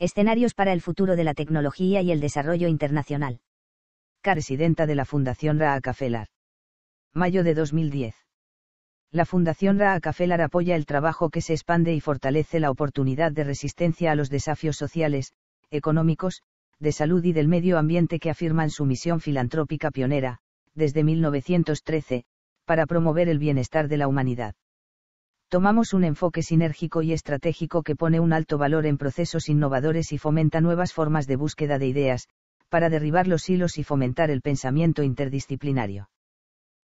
Escenarios para el futuro de la tecnología y el desarrollo internacional. Presidenta de la Fundación Raacafelar. Mayo de 2010. La Fundación Raacafelar apoya el trabajo que se expande y fortalece la oportunidad de resistencia a los desafíos sociales, económicos, de salud y del medio ambiente que afirman su misión filantrópica pionera, desde 1913, para promover el bienestar de la humanidad tomamos un enfoque sinérgico y estratégico que pone un alto valor en procesos innovadores y fomenta nuevas formas de búsqueda de ideas, para derribar los hilos y fomentar el pensamiento interdisciplinario.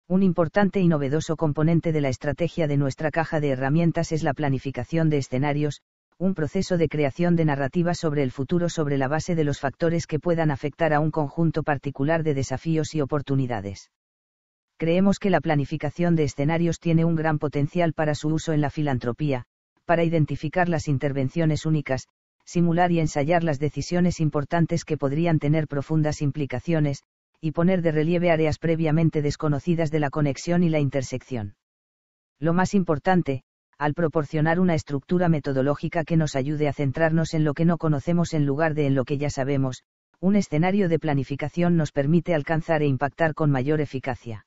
Un importante y novedoso componente de la estrategia de nuestra caja de herramientas es la planificación de escenarios, un proceso de creación de narrativas sobre el futuro sobre la base de los factores que puedan afectar a un conjunto particular de desafíos y oportunidades creemos que la planificación de escenarios tiene un gran potencial para su uso en la filantropía, para identificar las intervenciones únicas, simular y ensayar las decisiones importantes que podrían tener profundas implicaciones, y poner de relieve áreas previamente desconocidas de la conexión y la intersección. Lo más importante, al proporcionar una estructura metodológica que nos ayude a centrarnos en lo que no conocemos en lugar de en lo que ya sabemos, un escenario de planificación nos permite alcanzar e impactar con mayor eficacia.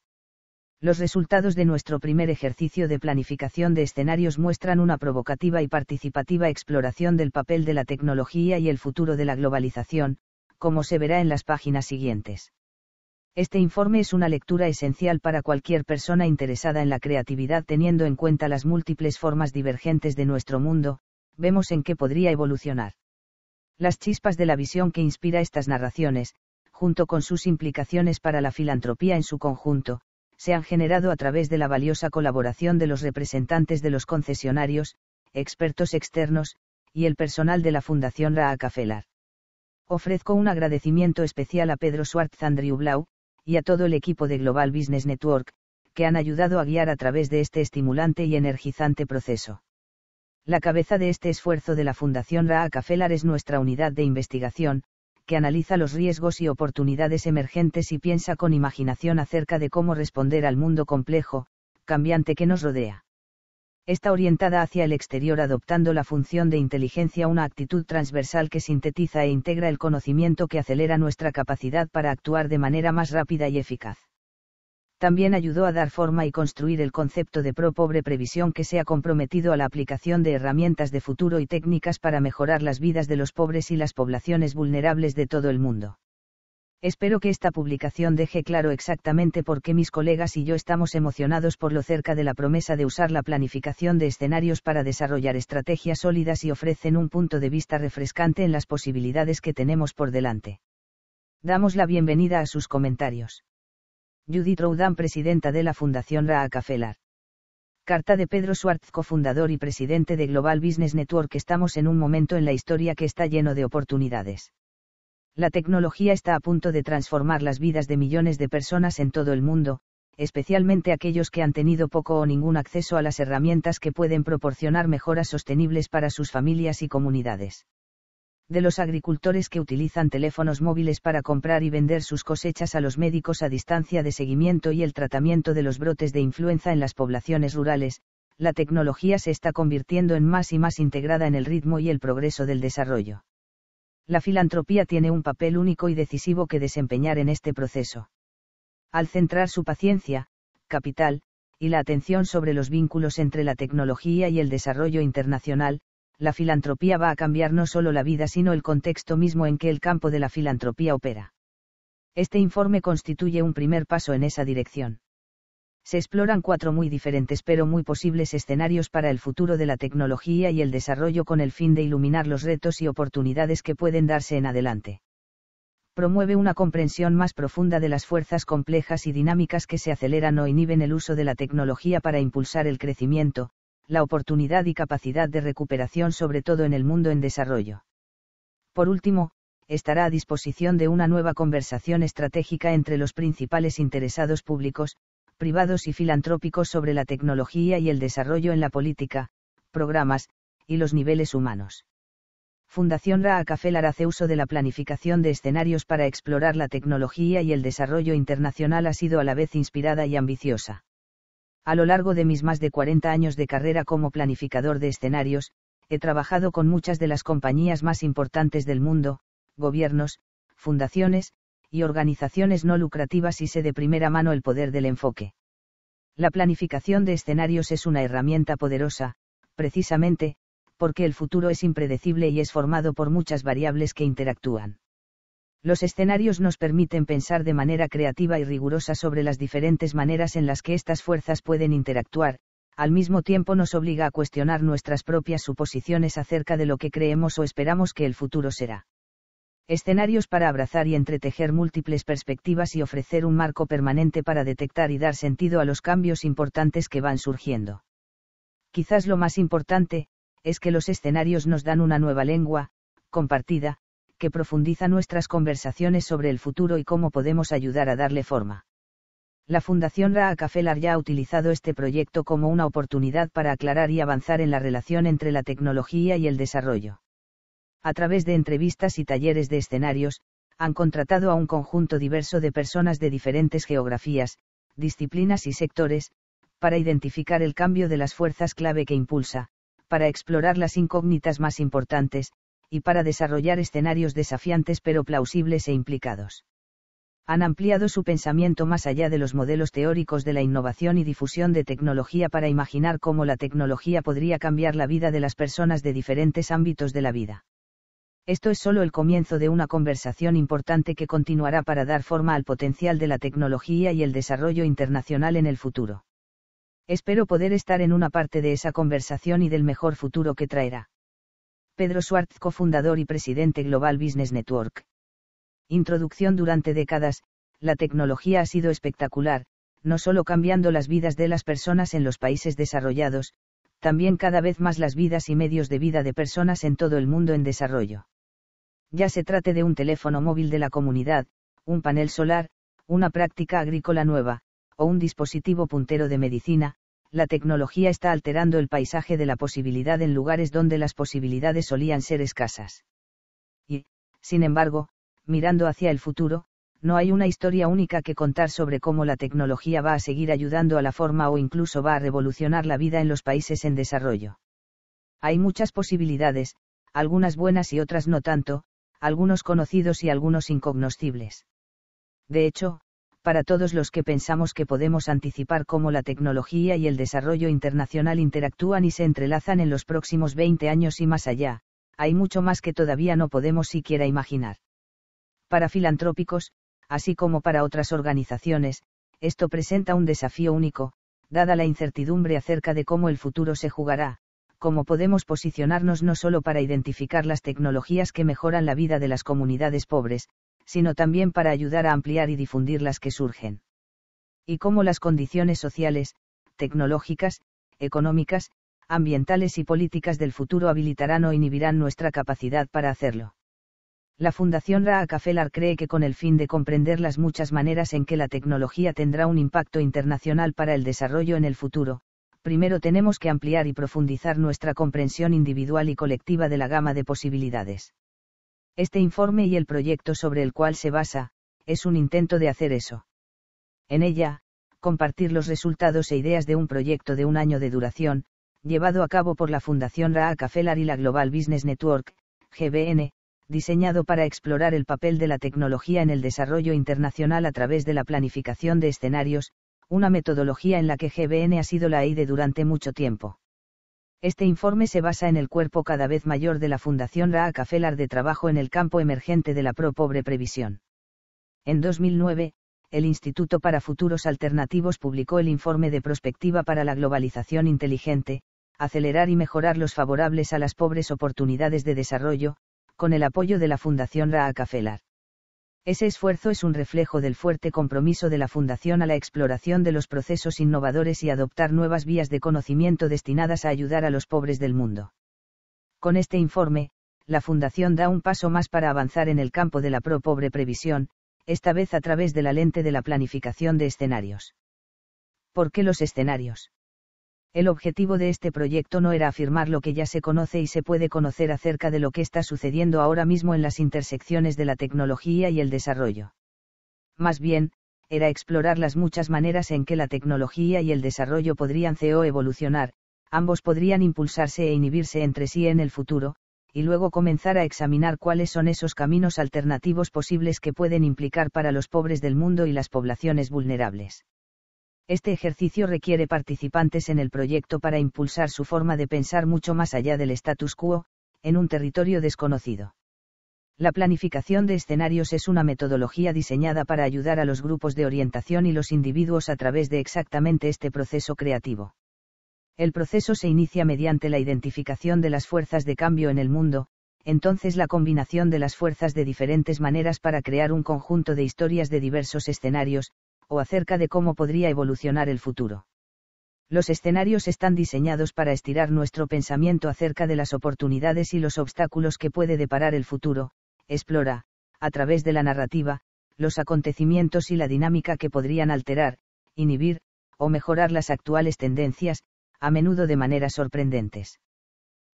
Los resultados de nuestro primer ejercicio de planificación de escenarios muestran una provocativa y participativa exploración del papel de la tecnología y el futuro de la globalización, como se verá en las páginas siguientes. Este informe es una lectura esencial para cualquier persona interesada en la creatividad teniendo en cuenta las múltiples formas divergentes de nuestro mundo, vemos en qué podría evolucionar. Las chispas de la visión que inspira estas narraciones, junto con sus implicaciones para la filantropía en su conjunto, se han generado a través de la valiosa colaboración de los representantes de los concesionarios, expertos externos, y el personal de la Fundación Raaca Ofrezco un agradecimiento especial a Pedro Schwartz Andrew Blau, y a todo el equipo de Global Business Network, que han ayudado a guiar a través de este estimulante y energizante proceso. La cabeza de este esfuerzo de la Fundación Raaca es nuestra unidad de investigación, que analiza los riesgos y oportunidades emergentes y piensa con imaginación acerca de cómo responder al mundo complejo, cambiante que nos rodea. Está orientada hacia el exterior adoptando la función de inteligencia una actitud transversal que sintetiza e integra el conocimiento que acelera nuestra capacidad para actuar de manera más rápida y eficaz también ayudó a dar forma y construir el concepto de pro-pobre previsión que se ha comprometido a la aplicación de herramientas de futuro y técnicas para mejorar las vidas de los pobres y las poblaciones vulnerables de todo el mundo. Espero que esta publicación deje claro exactamente por qué mis colegas y yo estamos emocionados por lo cerca de la promesa de usar la planificación de escenarios para desarrollar estrategias sólidas y ofrecen un punto de vista refrescante en las posibilidades que tenemos por delante. Damos la bienvenida a sus comentarios. Judith Roudan, presidenta de la Fundación Rockefeller. Carta de Pedro Schwartz, cofundador y presidente de Global Business Network. Estamos en un momento en la historia que está lleno de oportunidades. La tecnología está a punto de transformar las vidas de millones de personas en todo el mundo, especialmente aquellos que han tenido poco o ningún acceso a las herramientas que pueden proporcionar mejoras sostenibles para sus familias y comunidades de los agricultores que utilizan teléfonos móviles para comprar y vender sus cosechas a los médicos a distancia de seguimiento y el tratamiento de los brotes de influenza en las poblaciones rurales, la tecnología se está convirtiendo en más y más integrada en el ritmo y el progreso del desarrollo. La filantropía tiene un papel único y decisivo que desempeñar en este proceso. Al centrar su paciencia, capital, y la atención sobre los vínculos entre la tecnología y el desarrollo internacional, la filantropía va a cambiar no solo la vida sino el contexto mismo en que el campo de la filantropía opera. Este informe constituye un primer paso en esa dirección. Se exploran cuatro muy diferentes pero muy posibles escenarios para el futuro de la tecnología y el desarrollo con el fin de iluminar los retos y oportunidades que pueden darse en adelante. Promueve una comprensión más profunda de las fuerzas complejas y dinámicas que se aceleran o inhiben el uso de la tecnología para impulsar el crecimiento, la oportunidad y capacidad de recuperación sobre todo en el mundo en desarrollo. Por último, estará a disposición de una nueva conversación estratégica entre los principales interesados públicos, privados y filantrópicos sobre la tecnología y el desarrollo en la política, programas, y los niveles humanos. Fundación Raaca hace uso de la planificación de escenarios para explorar la tecnología y el desarrollo internacional ha sido a la vez inspirada y ambiciosa. A lo largo de mis más de 40 años de carrera como planificador de escenarios, he trabajado con muchas de las compañías más importantes del mundo, gobiernos, fundaciones, y organizaciones no lucrativas y sé de primera mano el poder del enfoque. La planificación de escenarios es una herramienta poderosa, precisamente, porque el futuro es impredecible y es formado por muchas variables que interactúan. Los escenarios nos permiten pensar de manera creativa y rigurosa sobre las diferentes maneras en las que estas fuerzas pueden interactuar, al mismo tiempo nos obliga a cuestionar nuestras propias suposiciones acerca de lo que creemos o esperamos que el futuro será. Escenarios para abrazar y entretejer múltiples perspectivas y ofrecer un marco permanente para detectar y dar sentido a los cambios importantes que van surgiendo. Quizás lo más importante, es que los escenarios nos dan una nueva lengua, compartida, que profundiza nuestras conversaciones sobre el futuro y cómo podemos ayudar a darle forma. La Fundación Ra ya ha utilizado este proyecto como una oportunidad para aclarar y avanzar en la relación entre la tecnología y el desarrollo. A través de entrevistas y talleres de escenarios, han contratado a un conjunto diverso de personas de diferentes geografías, disciplinas y sectores, para identificar el cambio de las fuerzas clave que impulsa, para explorar las incógnitas más importantes, y para desarrollar escenarios desafiantes pero plausibles e implicados. Han ampliado su pensamiento más allá de los modelos teóricos de la innovación y difusión de tecnología para imaginar cómo la tecnología podría cambiar la vida de las personas de diferentes ámbitos de la vida. Esto es solo el comienzo de una conversación importante que continuará para dar forma al potencial de la tecnología y el desarrollo internacional en el futuro. Espero poder estar en una parte de esa conversación y del mejor futuro que traerá. Pedro Schwartz, cofundador y presidente Global Business Network. Introducción Durante décadas, la tecnología ha sido espectacular, no solo cambiando las vidas de las personas en los países desarrollados, también cada vez más las vidas y medios de vida de personas en todo el mundo en desarrollo. Ya se trate de un teléfono móvil de la comunidad, un panel solar, una práctica agrícola nueva, o un dispositivo puntero de medicina, la tecnología está alterando el paisaje de la posibilidad en lugares donde las posibilidades solían ser escasas. Y, sin embargo, mirando hacia el futuro, no hay una historia única que contar sobre cómo la tecnología va a seguir ayudando a la forma o incluso va a revolucionar la vida en los países en desarrollo. Hay muchas posibilidades, algunas buenas y otras no tanto, algunos conocidos y algunos incognoscibles. De hecho, para todos los que pensamos que podemos anticipar cómo la tecnología y el desarrollo internacional interactúan y se entrelazan en los próximos 20 años y más allá, hay mucho más que todavía no podemos siquiera imaginar. Para filantrópicos, así como para otras organizaciones, esto presenta un desafío único, dada la incertidumbre acerca de cómo el futuro se jugará, cómo podemos posicionarnos no solo para identificar las tecnologías que mejoran la vida de las comunidades pobres, sino también para ayudar a ampliar y difundir las que surgen. Y cómo las condiciones sociales, tecnológicas, económicas, ambientales y políticas del futuro habilitarán o inhibirán nuestra capacidad para hacerlo. La Fundación Ra cree que con el fin de comprender las muchas maneras en que la tecnología tendrá un impacto internacional para el desarrollo en el futuro, primero tenemos que ampliar y profundizar nuestra comprensión individual y colectiva de la gama de posibilidades. Este informe y el proyecto sobre el cual se basa, es un intento de hacer eso. En ella, compartir los resultados e ideas de un proyecto de un año de duración, llevado a cabo por la Fundación Rockefeller y la Global Business Network, GBN, diseñado para explorar el papel de la tecnología en el desarrollo internacional a través de la planificación de escenarios, una metodología en la que GBN ha sido la EIDE durante mucho tiempo. Este informe se basa en el cuerpo cada vez mayor de la Fundación Rockefeller de trabajo en el campo emergente de la pro-pobre previsión. En 2009, el Instituto para Futuros Alternativos publicó el informe de Prospectiva para la Globalización Inteligente, acelerar y mejorar los favorables a las pobres oportunidades de desarrollo, con el apoyo de la Fundación Rockefeller. Ese esfuerzo es un reflejo del fuerte compromiso de la Fundación a la exploración de los procesos innovadores y adoptar nuevas vías de conocimiento destinadas a ayudar a los pobres del mundo. Con este informe, la Fundación da un paso más para avanzar en el campo de la pro-pobre previsión, esta vez a través de la lente de la planificación de escenarios. ¿Por qué los escenarios? El objetivo de este proyecto no era afirmar lo que ya se conoce y se puede conocer acerca de lo que está sucediendo ahora mismo en las intersecciones de la tecnología y el desarrollo. Más bien, era explorar las muchas maneras en que la tecnología y el desarrollo podrían CEO evolucionar, ambos podrían impulsarse e inhibirse entre sí en el futuro, y luego comenzar a examinar cuáles son esos caminos alternativos posibles que pueden implicar para los pobres del mundo y las poblaciones vulnerables. Este ejercicio requiere participantes en el proyecto para impulsar su forma de pensar mucho más allá del status quo, en un territorio desconocido. La planificación de escenarios es una metodología diseñada para ayudar a los grupos de orientación y los individuos a través de exactamente este proceso creativo. El proceso se inicia mediante la identificación de las fuerzas de cambio en el mundo, entonces la combinación de las fuerzas de diferentes maneras para crear un conjunto de historias de diversos escenarios, o acerca de cómo podría evolucionar el futuro. Los escenarios están diseñados para estirar nuestro pensamiento acerca de las oportunidades y los obstáculos que puede deparar el futuro, explora, a través de la narrativa, los acontecimientos y la dinámica que podrían alterar, inhibir, o mejorar las actuales tendencias, a menudo de maneras sorprendentes.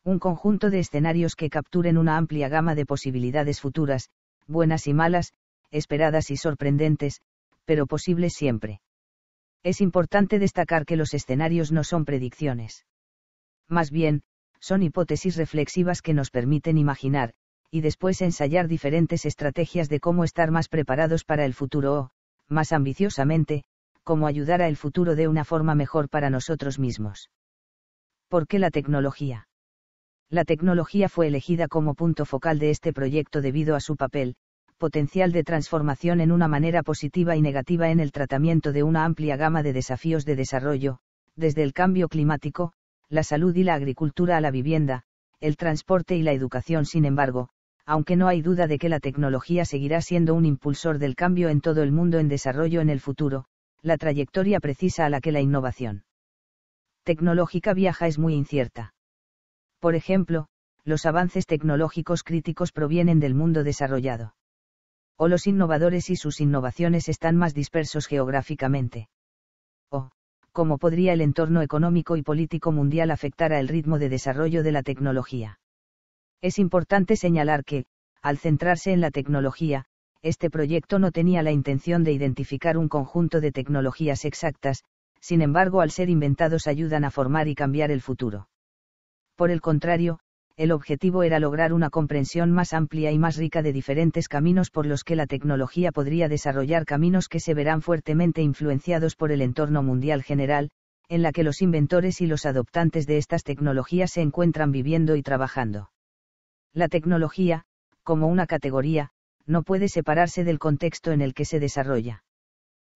Un conjunto de escenarios que capturen una amplia gama de posibilidades futuras, buenas y malas, esperadas y sorprendentes, pero posibles siempre. Es importante destacar que los escenarios no son predicciones. Más bien, son hipótesis reflexivas que nos permiten imaginar, y después ensayar diferentes estrategias de cómo estar más preparados para el futuro o, más ambiciosamente, cómo ayudar a el futuro de una forma mejor para nosotros mismos. ¿Por qué la tecnología? La tecnología fue elegida como punto focal de este proyecto debido a su papel, potencial de transformación en una manera positiva y negativa en el tratamiento de una amplia gama de desafíos de desarrollo, desde el cambio climático, la salud y la agricultura a la vivienda, el transporte y la educación. Sin embargo, aunque no hay duda de que la tecnología seguirá siendo un impulsor del cambio en todo el mundo en desarrollo en el futuro, la trayectoria precisa a la que la innovación tecnológica viaja es muy incierta. Por ejemplo, los avances tecnológicos críticos provienen del mundo desarrollado o los innovadores y sus innovaciones están más dispersos geográficamente. O, cómo podría el entorno económico y político mundial afectar al ritmo de desarrollo de la tecnología. Es importante señalar que, al centrarse en la tecnología, este proyecto no tenía la intención de identificar un conjunto de tecnologías exactas, sin embargo al ser inventados ayudan a formar y cambiar el futuro. Por el contrario, el objetivo era lograr una comprensión más amplia y más rica de diferentes caminos por los que la tecnología podría desarrollar caminos que se verán fuertemente influenciados por el entorno mundial general, en la que los inventores y los adoptantes de estas tecnologías se encuentran viviendo y trabajando. La tecnología, como una categoría, no puede separarse del contexto en el que se desarrolla.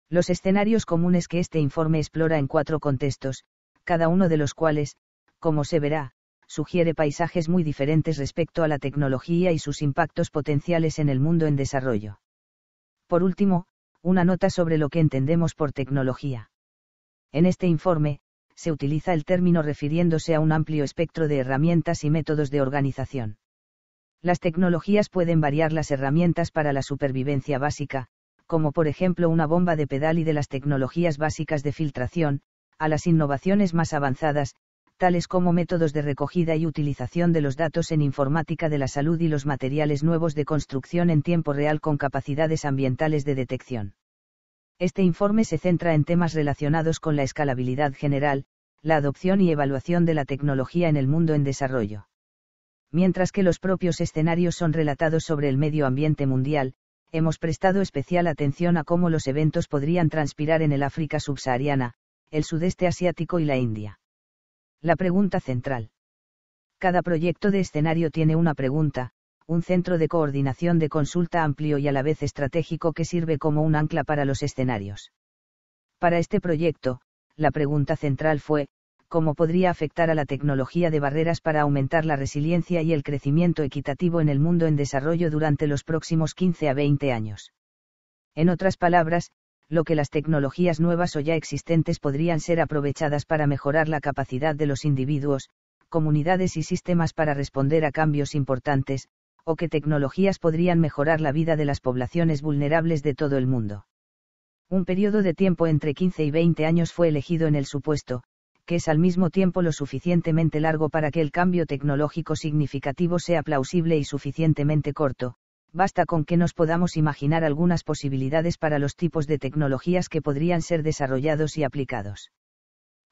Los escenarios comunes que este informe explora en cuatro contextos, cada uno de los cuales, como se verá, sugiere paisajes muy diferentes respecto a la tecnología y sus impactos potenciales en el mundo en desarrollo. Por último, una nota sobre lo que entendemos por tecnología. En este informe, se utiliza el término refiriéndose a un amplio espectro de herramientas y métodos de organización. Las tecnologías pueden variar las herramientas para la supervivencia básica, como por ejemplo una bomba de pedal y de las tecnologías básicas de filtración, a las innovaciones más avanzadas, tales como métodos de recogida y utilización de los datos en informática de la salud y los materiales nuevos de construcción en tiempo real con capacidades ambientales de detección. Este informe se centra en temas relacionados con la escalabilidad general, la adopción y evaluación de la tecnología en el mundo en desarrollo. Mientras que los propios escenarios son relatados sobre el medio ambiente mundial, hemos prestado especial atención a cómo los eventos podrían transpirar en el África subsahariana, el sudeste asiático y la India. La pregunta central. Cada proyecto de escenario tiene una pregunta, un centro de coordinación de consulta amplio y a la vez estratégico que sirve como un ancla para los escenarios. Para este proyecto, la pregunta central fue, ¿cómo podría afectar a la tecnología de barreras para aumentar la resiliencia y el crecimiento equitativo en el mundo en desarrollo durante los próximos 15 a 20 años? En otras palabras, lo que las tecnologías nuevas o ya existentes podrían ser aprovechadas para mejorar la capacidad de los individuos, comunidades y sistemas para responder a cambios importantes, o que tecnologías podrían mejorar la vida de las poblaciones vulnerables de todo el mundo. Un periodo de tiempo entre 15 y 20 años fue elegido en el supuesto, que es al mismo tiempo lo suficientemente largo para que el cambio tecnológico significativo sea plausible y suficientemente corto, basta con que nos podamos imaginar algunas posibilidades para los tipos de tecnologías que podrían ser desarrollados y aplicados.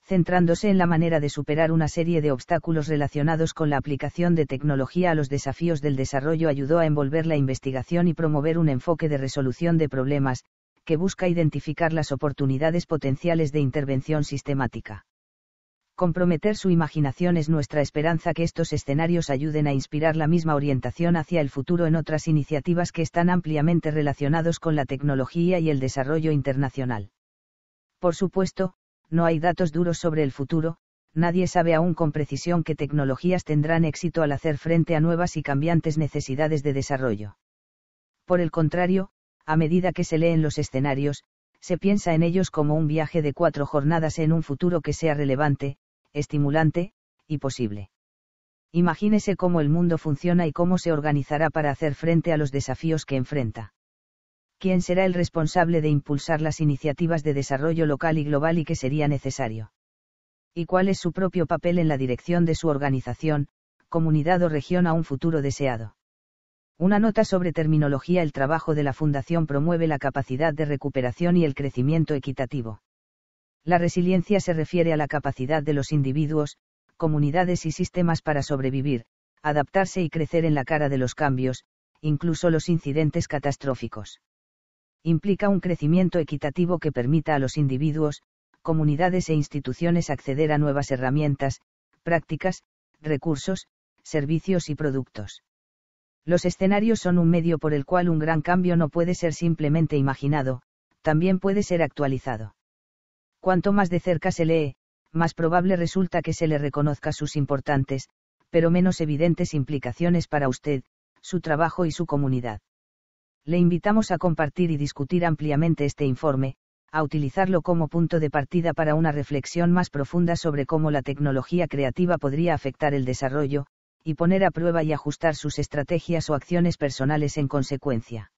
Centrándose en la manera de superar una serie de obstáculos relacionados con la aplicación de tecnología a los desafíos del desarrollo ayudó a envolver la investigación y promover un enfoque de resolución de problemas, que busca identificar las oportunidades potenciales de intervención sistemática. Comprometer su imaginación es nuestra esperanza que estos escenarios ayuden a inspirar la misma orientación hacia el futuro en otras iniciativas que están ampliamente relacionados con la tecnología y el desarrollo internacional. Por supuesto, no hay datos duros sobre el futuro, nadie sabe aún con precisión qué tecnologías tendrán éxito al hacer frente a nuevas y cambiantes necesidades de desarrollo. Por el contrario, a medida que se leen los escenarios, se piensa en ellos como un viaje de cuatro jornadas en un futuro que sea relevante, estimulante, y posible. Imagínese cómo el mundo funciona y cómo se organizará para hacer frente a los desafíos que enfrenta. ¿Quién será el responsable de impulsar las iniciativas de desarrollo local y global y que sería necesario? ¿Y cuál es su propio papel en la dirección de su organización, comunidad o región a un futuro deseado? Una nota sobre terminología El trabajo de la Fundación promueve la capacidad de recuperación y el crecimiento equitativo. La resiliencia se refiere a la capacidad de los individuos, comunidades y sistemas para sobrevivir, adaptarse y crecer en la cara de los cambios, incluso los incidentes catastróficos. Implica un crecimiento equitativo que permita a los individuos, comunidades e instituciones acceder a nuevas herramientas, prácticas, recursos, servicios y productos. Los escenarios son un medio por el cual un gran cambio no puede ser simplemente imaginado, también puede ser actualizado. Cuanto más de cerca se lee, más probable resulta que se le reconozca sus importantes, pero menos evidentes implicaciones para usted, su trabajo y su comunidad. Le invitamos a compartir y discutir ampliamente este informe, a utilizarlo como punto de partida para una reflexión más profunda sobre cómo la tecnología creativa podría afectar el desarrollo, y poner a prueba y ajustar sus estrategias o acciones personales en consecuencia.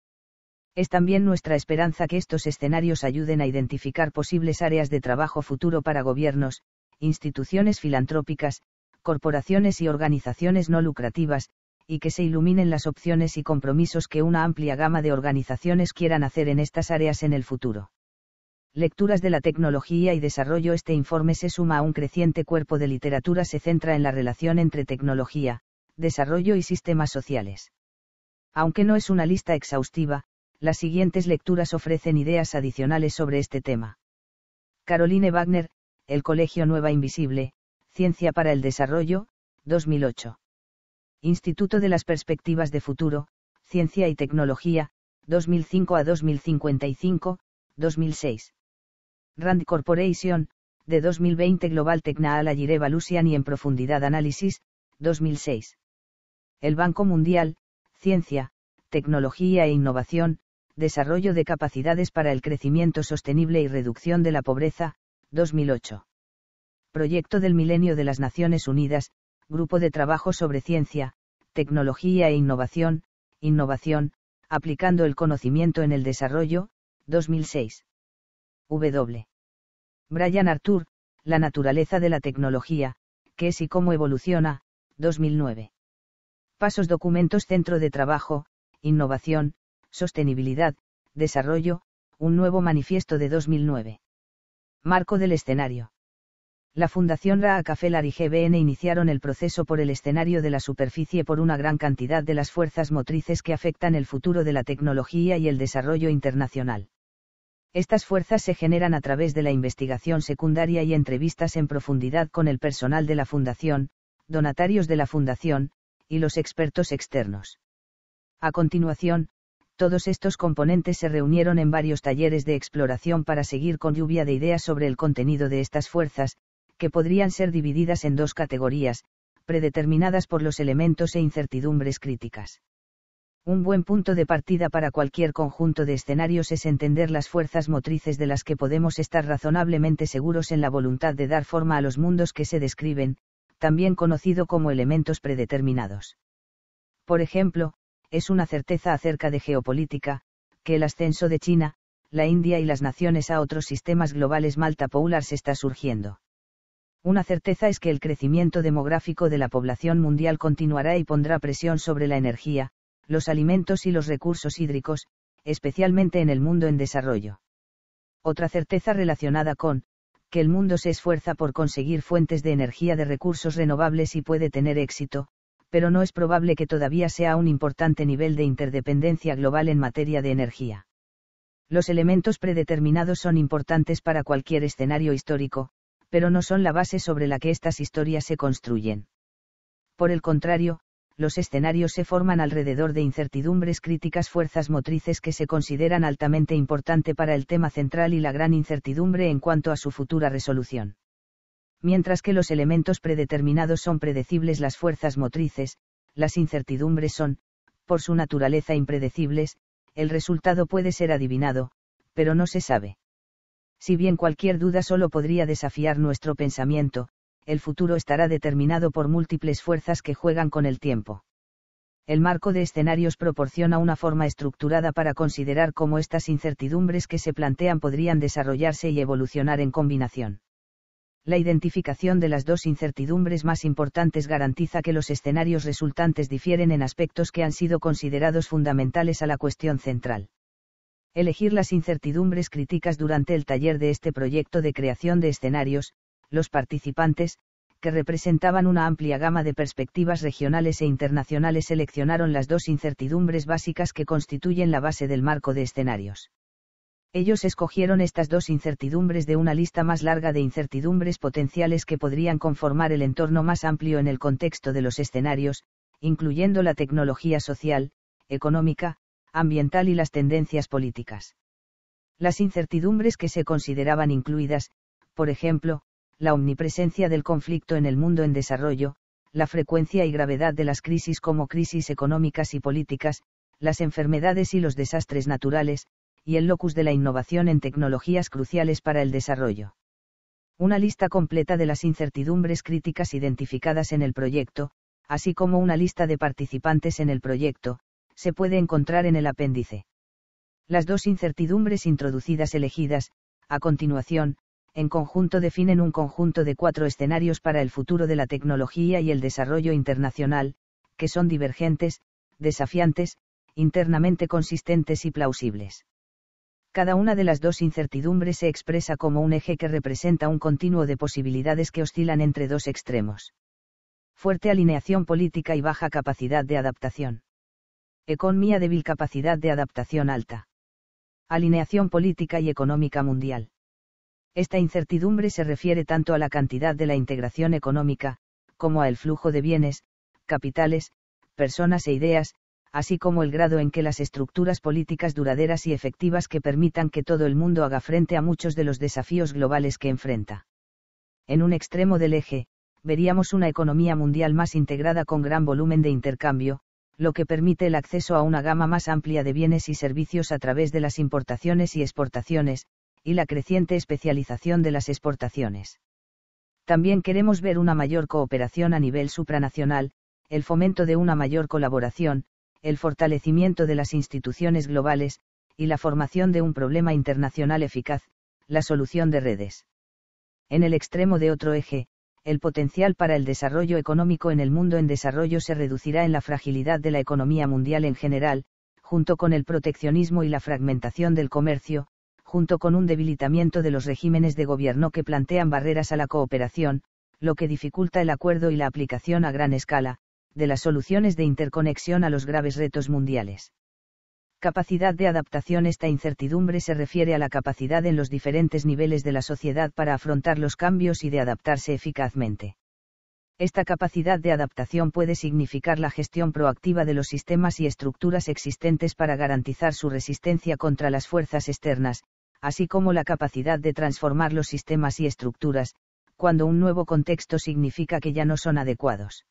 Es también nuestra esperanza que estos escenarios ayuden a identificar posibles áreas de trabajo futuro para gobiernos, instituciones filantrópicas, corporaciones y organizaciones no lucrativas, y que se iluminen las opciones y compromisos que una amplia gama de organizaciones quieran hacer en estas áreas en el futuro. Lecturas de la tecnología y desarrollo Este informe se suma a un creciente cuerpo de literatura se centra en la relación entre tecnología, desarrollo y sistemas sociales. Aunque no es una lista exhaustiva, las siguientes lecturas ofrecen ideas adicionales sobre este tema. Caroline Wagner, El Colegio Nueva Invisible, Ciencia para el Desarrollo, 2008. Instituto de las Perspectivas de Futuro, Ciencia y Tecnología, 2005 a 2055, 2006. Rand Corporation, de 2020 Global Technaal Agire Valusian y en profundidad análisis, 2006. El Banco Mundial, Ciencia, Tecnología e Innovación, Desarrollo de capacidades para el crecimiento sostenible y reducción de la pobreza, 2008. Proyecto del Milenio de las Naciones Unidas, Grupo de Trabajo sobre Ciencia, Tecnología e Innovación, Innovación, aplicando el conocimiento en el desarrollo, 2006. W. Brian Arthur, La naturaleza de la tecnología, qué es y cómo evoluciona, 2009. Pasos Documentos Centro de Trabajo, Innovación, Sostenibilidad, Desarrollo, un nuevo manifiesto de 2009. Marco del escenario. La Fundación Raakafelar y GBN iniciaron el proceso por el escenario de la superficie por una gran cantidad de las fuerzas motrices que afectan el futuro de la tecnología y el desarrollo internacional. Estas fuerzas se generan a través de la investigación secundaria y entrevistas en profundidad con el personal de la Fundación, donatarios de la Fundación, y los expertos externos. A continuación, todos estos componentes se reunieron en varios talleres de exploración para seguir con lluvia de ideas sobre el contenido de estas fuerzas, que podrían ser divididas en dos categorías, predeterminadas por los elementos e incertidumbres críticas. Un buen punto de partida para cualquier conjunto de escenarios es entender las fuerzas motrices de las que podemos estar razonablemente seguros en la voluntad de dar forma a los mundos que se describen, también conocido como elementos predeterminados. Por ejemplo, es una certeza acerca de geopolítica, que el ascenso de China, la India y las naciones a otros sistemas globales malta se está surgiendo. Una certeza es que el crecimiento demográfico de la población mundial continuará y pondrá presión sobre la energía, los alimentos y los recursos hídricos, especialmente en el mundo en desarrollo. Otra certeza relacionada con, que el mundo se esfuerza por conseguir fuentes de energía de recursos renovables y puede tener éxito, pero no es probable que todavía sea un importante nivel de interdependencia global en materia de energía. Los elementos predeterminados son importantes para cualquier escenario histórico, pero no son la base sobre la que estas historias se construyen. Por el contrario, los escenarios se forman alrededor de incertidumbres críticas fuerzas motrices que se consideran altamente importante para el tema central y la gran incertidumbre en cuanto a su futura resolución mientras que los elementos predeterminados son predecibles las fuerzas motrices, las incertidumbres son, por su naturaleza impredecibles, el resultado puede ser adivinado, pero no se sabe. Si bien cualquier duda solo podría desafiar nuestro pensamiento, el futuro estará determinado por múltiples fuerzas que juegan con el tiempo. El marco de escenarios proporciona una forma estructurada para considerar cómo estas incertidumbres que se plantean podrían desarrollarse y evolucionar en combinación la identificación de las dos incertidumbres más importantes garantiza que los escenarios resultantes difieren en aspectos que han sido considerados fundamentales a la cuestión central. Elegir las incertidumbres críticas durante el taller de este proyecto de creación de escenarios, los participantes, que representaban una amplia gama de perspectivas regionales e internacionales, seleccionaron las dos incertidumbres básicas que constituyen la base del marco de escenarios. Ellos escogieron estas dos incertidumbres de una lista más larga de incertidumbres potenciales que podrían conformar el entorno más amplio en el contexto de los escenarios, incluyendo la tecnología social, económica, ambiental y las tendencias políticas. Las incertidumbres que se consideraban incluidas, por ejemplo, la omnipresencia del conflicto en el mundo en desarrollo, la frecuencia y gravedad de las crisis como crisis económicas y políticas, las enfermedades y los desastres naturales, y el locus de la innovación en tecnologías cruciales para el desarrollo. Una lista completa de las incertidumbres críticas identificadas en el proyecto, así como una lista de participantes en el proyecto, se puede encontrar en el apéndice. Las dos incertidumbres introducidas elegidas, a continuación, en conjunto definen un conjunto de cuatro escenarios para el futuro de la tecnología y el desarrollo internacional, que son divergentes, desafiantes, internamente consistentes y plausibles cada una de las dos incertidumbres se expresa como un eje que representa un continuo de posibilidades que oscilan entre dos extremos. Fuerte alineación política y baja capacidad de adaptación. Economía débil capacidad de adaptación alta. Alineación política y económica mundial. Esta incertidumbre se refiere tanto a la cantidad de la integración económica, como el flujo de bienes, capitales, personas e ideas, así como el grado en que las estructuras políticas duraderas y efectivas que permitan que todo el mundo haga frente a muchos de los desafíos globales que enfrenta. En un extremo del eje, veríamos una economía mundial más integrada con gran volumen de intercambio, lo que permite el acceso a una gama más amplia de bienes y servicios a través de las importaciones y exportaciones, y la creciente especialización de las exportaciones. También queremos ver una mayor cooperación a nivel supranacional, el fomento de una mayor colaboración, el fortalecimiento de las instituciones globales, y la formación de un problema internacional eficaz, la solución de redes. En el extremo de otro eje, el potencial para el desarrollo económico en el mundo en desarrollo se reducirá en la fragilidad de la economía mundial en general, junto con el proteccionismo y la fragmentación del comercio, junto con un debilitamiento de los regímenes de gobierno que plantean barreras a la cooperación, lo que dificulta el acuerdo y la aplicación a gran escala, de las soluciones de interconexión a los graves retos mundiales. Capacidad de adaptación Esta incertidumbre se refiere a la capacidad en los diferentes niveles de la sociedad para afrontar los cambios y de adaptarse eficazmente. Esta capacidad de adaptación puede significar la gestión proactiva de los sistemas y estructuras existentes para garantizar su resistencia contra las fuerzas externas, así como la capacidad de transformar los sistemas y estructuras, cuando un nuevo contexto significa que ya no son adecuados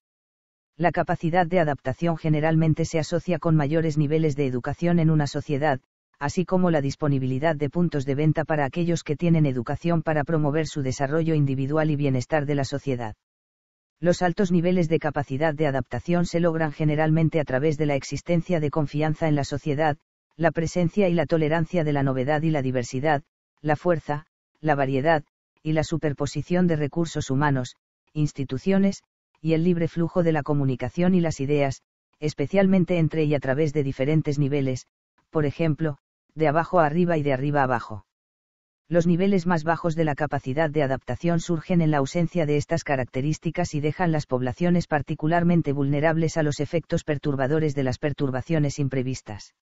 la capacidad de adaptación generalmente se asocia con mayores niveles de educación en una sociedad, así como la disponibilidad de puntos de venta para aquellos que tienen educación para promover su desarrollo individual y bienestar de la sociedad. Los altos niveles de capacidad de adaptación se logran generalmente a través de la existencia de confianza en la sociedad, la presencia y la tolerancia de la novedad y la diversidad, la fuerza, la variedad, y la superposición de recursos humanos, instituciones, y el libre flujo de la comunicación y las ideas, especialmente entre y a través de diferentes niveles, por ejemplo, de abajo a arriba y de arriba a abajo. Los niveles más bajos de la capacidad de adaptación surgen en la ausencia de estas características y dejan las poblaciones particularmente vulnerables a los efectos perturbadores de las perturbaciones imprevistas.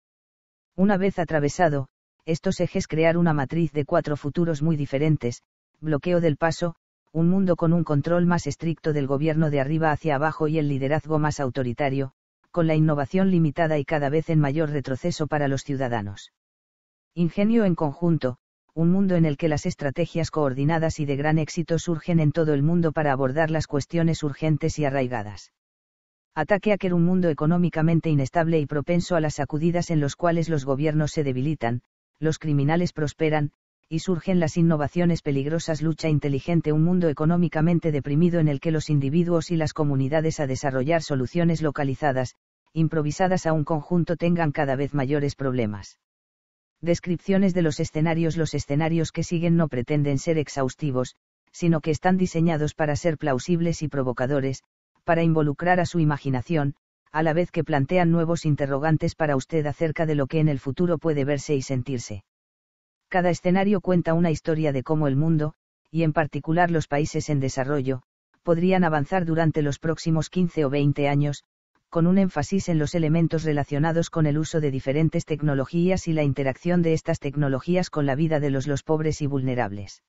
Una vez atravesado, estos ejes crear una matriz de cuatro futuros muy diferentes, bloqueo del paso, un mundo con un control más estricto del gobierno de arriba hacia abajo y el liderazgo más autoritario, con la innovación limitada y cada vez en mayor retroceso para los ciudadanos. Ingenio en conjunto, un mundo en el que las estrategias coordinadas y de gran éxito surgen en todo el mundo para abordar las cuestiones urgentes y arraigadas. Ataque a que un mundo económicamente inestable y propenso a las sacudidas en los cuales los gobiernos se debilitan, los criminales prosperan, y surgen las innovaciones peligrosas lucha inteligente un mundo económicamente deprimido en el que los individuos y las comunidades a desarrollar soluciones localizadas, improvisadas a un conjunto tengan cada vez mayores problemas. Descripciones de los escenarios Los escenarios que siguen no pretenden ser exhaustivos, sino que están diseñados para ser plausibles y provocadores, para involucrar a su imaginación, a la vez que plantean nuevos interrogantes para usted acerca de lo que en el futuro puede verse y sentirse. Cada escenario cuenta una historia de cómo el mundo, y en particular los países en desarrollo, podrían avanzar durante los próximos 15 o 20 años, con un énfasis en los elementos relacionados con el uso de diferentes tecnologías y la interacción de estas tecnologías con la vida de los, los pobres y vulnerables.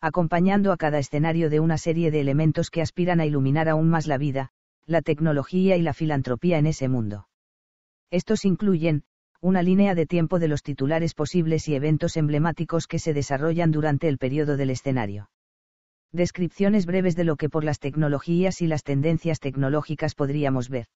Acompañando a cada escenario de una serie de elementos que aspiran a iluminar aún más la vida, la tecnología y la filantropía en ese mundo. Estos incluyen, una línea de tiempo de los titulares posibles y eventos emblemáticos que se desarrollan durante el periodo del escenario. Descripciones breves de lo que por las tecnologías y las tendencias tecnológicas podríamos ver.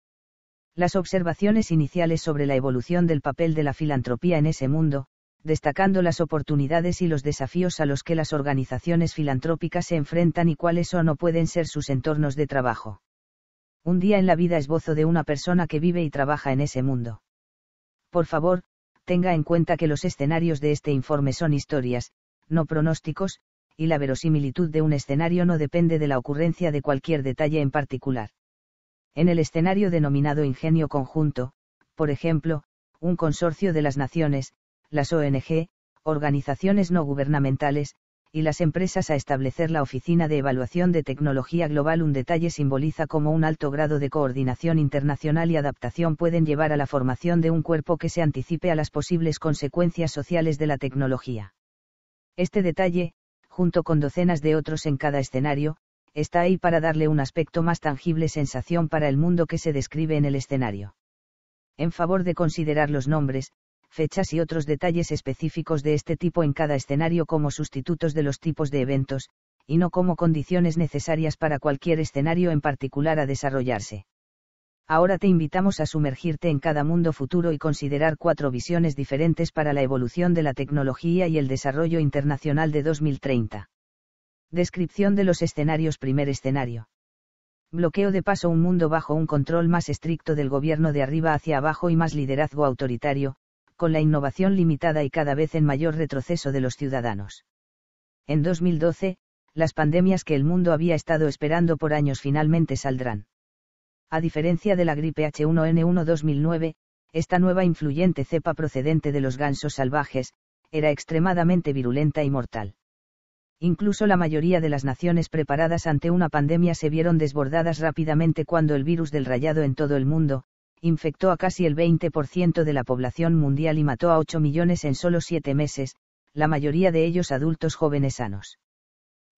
Las observaciones iniciales sobre la evolución del papel de la filantropía en ese mundo, destacando las oportunidades y los desafíos a los que las organizaciones filantrópicas se enfrentan y cuáles son o pueden ser sus entornos de trabajo. Un día en la vida esbozo de una persona que vive y trabaja en ese mundo. Por favor, tenga en cuenta que los escenarios de este informe son historias, no pronósticos, y la verosimilitud de un escenario no depende de la ocurrencia de cualquier detalle en particular. En el escenario denominado ingenio conjunto, por ejemplo, un consorcio de las naciones, las ONG, organizaciones no gubernamentales, y las empresas a establecer la Oficina de Evaluación de Tecnología Global. Un detalle simboliza cómo un alto grado de coordinación internacional y adaptación pueden llevar a la formación de un cuerpo que se anticipe a las posibles consecuencias sociales de la tecnología. Este detalle, junto con docenas de otros en cada escenario, está ahí para darle un aspecto más tangible sensación para el mundo que se describe en el escenario. En favor de considerar los nombres, fechas y otros detalles específicos de este tipo en cada escenario como sustitutos de los tipos de eventos, y no como condiciones necesarias para cualquier escenario en particular a desarrollarse. Ahora te invitamos a sumergirte en cada mundo futuro y considerar cuatro visiones diferentes para la evolución de la tecnología y el desarrollo internacional de 2030. Descripción de los escenarios Primer escenario. Bloqueo de paso un mundo bajo un control más estricto del gobierno de arriba hacia abajo y más liderazgo autoritario, con la innovación limitada y cada vez en mayor retroceso de los ciudadanos. En 2012, las pandemias que el mundo había estado esperando por años finalmente saldrán. A diferencia de la gripe H1N1 2009, esta nueva influyente cepa procedente de los gansos salvajes, era extremadamente virulenta y mortal. Incluso la mayoría de las naciones preparadas ante una pandemia se vieron desbordadas rápidamente cuando el virus del rayado en todo el mundo, infectó a casi el 20% de la población mundial y mató a 8 millones en solo 7 meses, la mayoría de ellos adultos jóvenes sanos.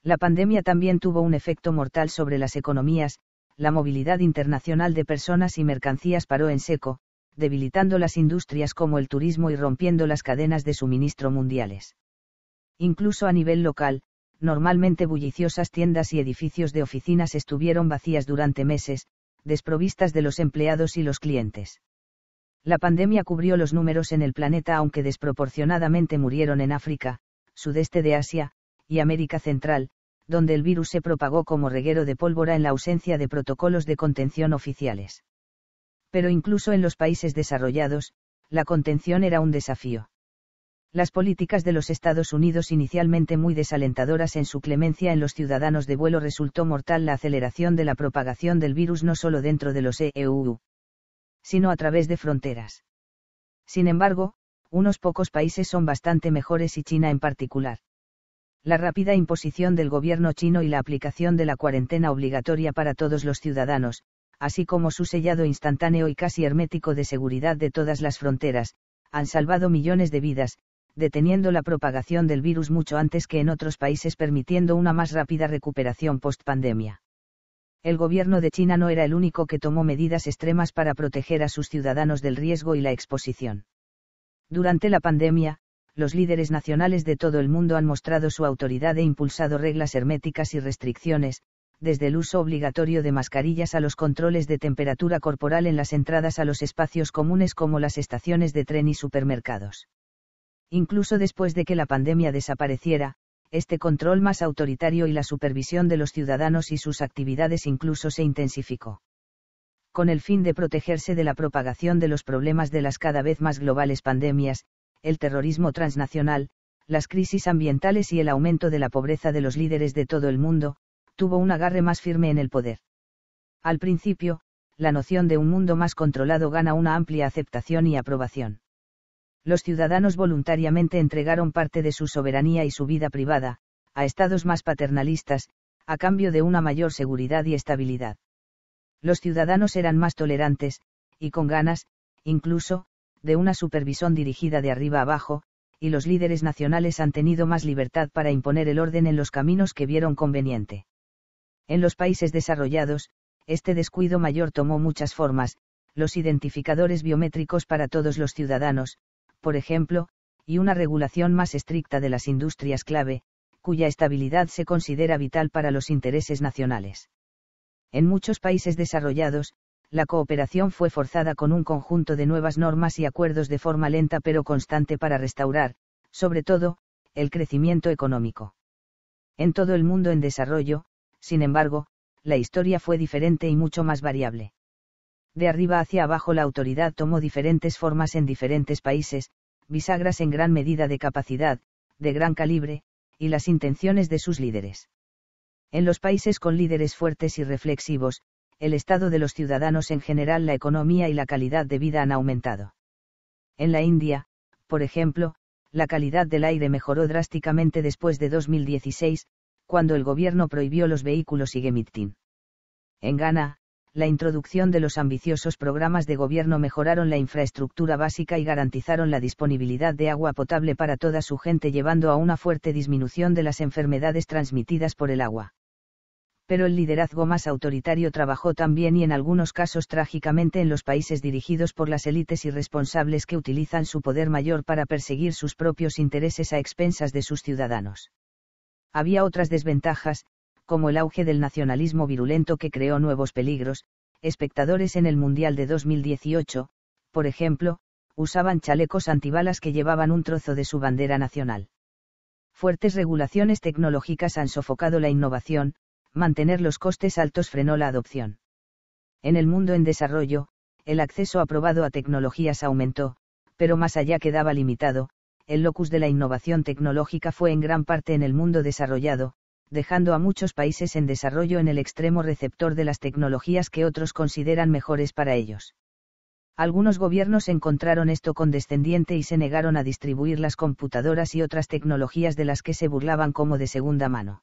La pandemia también tuvo un efecto mortal sobre las economías, la movilidad internacional de personas y mercancías paró en seco, debilitando las industrias como el turismo y rompiendo las cadenas de suministro mundiales. Incluso a nivel local, normalmente bulliciosas tiendas y edificios de oficinas estuvieron vacías durante meses, desprovistas de los empleados y los clientes. La pandemia cubrió los números en el planeta aunque desproporcionadamente murieron en África, sudeste de Asia, y América Central, donde el virus se propagó como reguero de pólvora en la ausencia de protocolos de contención oficiales. Pero incluso en los países desarrollados, la contención era un desafío. Las políticas de los Estados Unidos inicialmente muy desalentadoras en su clemencia en los ciudadanos de vuelo resultó mortal la aceleración de la propagación del virus no solo dentro de los EU, sino a través de fronteras. Sin embargo, unos pocos países son bastante mejores y China en particular. La rápida imposición del gobierno chino y la aplicación de la cuarentena obligatoria para todos los ciudadanos, así como su sellado instantáneo y casi hermético de seguridad de todas las fronteras, han salvado millones de vidas, deteniendo la propagación del virus mucho antes que en otros países permitiendo una más rápida recuperación post-pandemia. El gobierno de China no era el único que tomó medidas extremas para proteger a sus ciudadanos del riesgo y la exposición. Durante la pandemia, los líderes nacionales de todo el mundo han mostrado su autoridad e impulsado reglas herméticas y restricciones, desde el uso obligatorio de mascarillas a los controles de temperatura corporal en las entradas a los espacios comunes como las estaciones de tren y supermercados. Incluso después de que la pandemia desapareciera, este control más autoritario y la supervisión de los ciudadanos y sus actividades incluso se intensificó. Con el fin de protegerse de la propagación de los problemas de las cada vez más globales pandemias, el terrorismo transnacional, las crisis ambientales y el aumento de la pobreza de los líderes de todo el mundo, tuvo un agarre más firme en el poder. Al principio, la noción de un mundo más controlado gana una amplia aceptación y aprobación los ciudadanos voluntariamente entregaron parte de su soberanía y su vida privada, a estados más paternalistas, a cambio de una mayor seguridad y estabilidad. Los ciudadanos eran más tolerantes, y con ganas, incluso, de una supervisión dirigida de arriba abajo, y los líderes nacionales han tenido más libertad para imponer el orden en los caminos que vieron conveniente. En los países desarrollados, este descuido mayor tomó muchas formas, los identificadores biométricos para todos los ciudadanos, por ejemplo, y una regulación más estricta de las industrias clave, cuya estabilidad se considera vital para los intereses nacionales. En muchos países desarrollados, la cooperación fue forzada con un conjunto de nuevas normas y acuerdos de forma lenta pero constante para restaurar, sobre todo, el crecimiento económico. En todo el mundo en desarrollo, sin embargo, la historia fue diferente y mucho más variable. De arriba hacia abajo la autoridad tomó diferentes formas en diferentes países, bisagras en gran medida de capacidad, de gran calibre, y las intenciones de sus líderes. En los países con líderes fuertes y reflexivos, el estado de los ciudadanos en general, la economía y la calidad de vida han aumentado. En la India, por ejemplo, la calidad del aire mejoró drásticamente después de 2016, cuando el gobierno prohibió los vehículos y gemitin. En Ghana, la introducción de los ambiciosos programas de gobierno mejoraron la infraestructura básica y garantizaron la disponibilidad de agua potable para toda su gente llevando a una fuerte disminución de las enfermedades transmitidas por el agua. Pero el liderazgo más autoritario trabajó también y en algunos casos trágicamente en los países dirigidos por las élites irresponsables que utilizan su poder mayor para perseguir sus propios intereses a expensas de sus ciudadanos había otras desventajas, como el auge del nacionalismo virulento que creó nuevos peligros, espectadores en el Mundial de 2018, por ejemplo, usaban chalecos antibalas que llevaban un trozo de su bandera nacional. Fuertes regulaciones tecnológicas han sofocado la innovación, mantener los costes altos frenó la adopción. En el mundo en desarrollo, el acceso aprobado a tecnologías aumentó, pero más allá quedaba limitado, el locus de la innovación tecnológica fue en gran parte en el mundo desarrollado, dejando a muchos países en desarrollo en el extremo receptor de las tecnologías que otros consideran mejores para ellos. Algunos gobiernos encontraron esto condescendiente y se negaron a distribuir las computadoras y otras tecnologías de las que se burlaban como de segunda mano.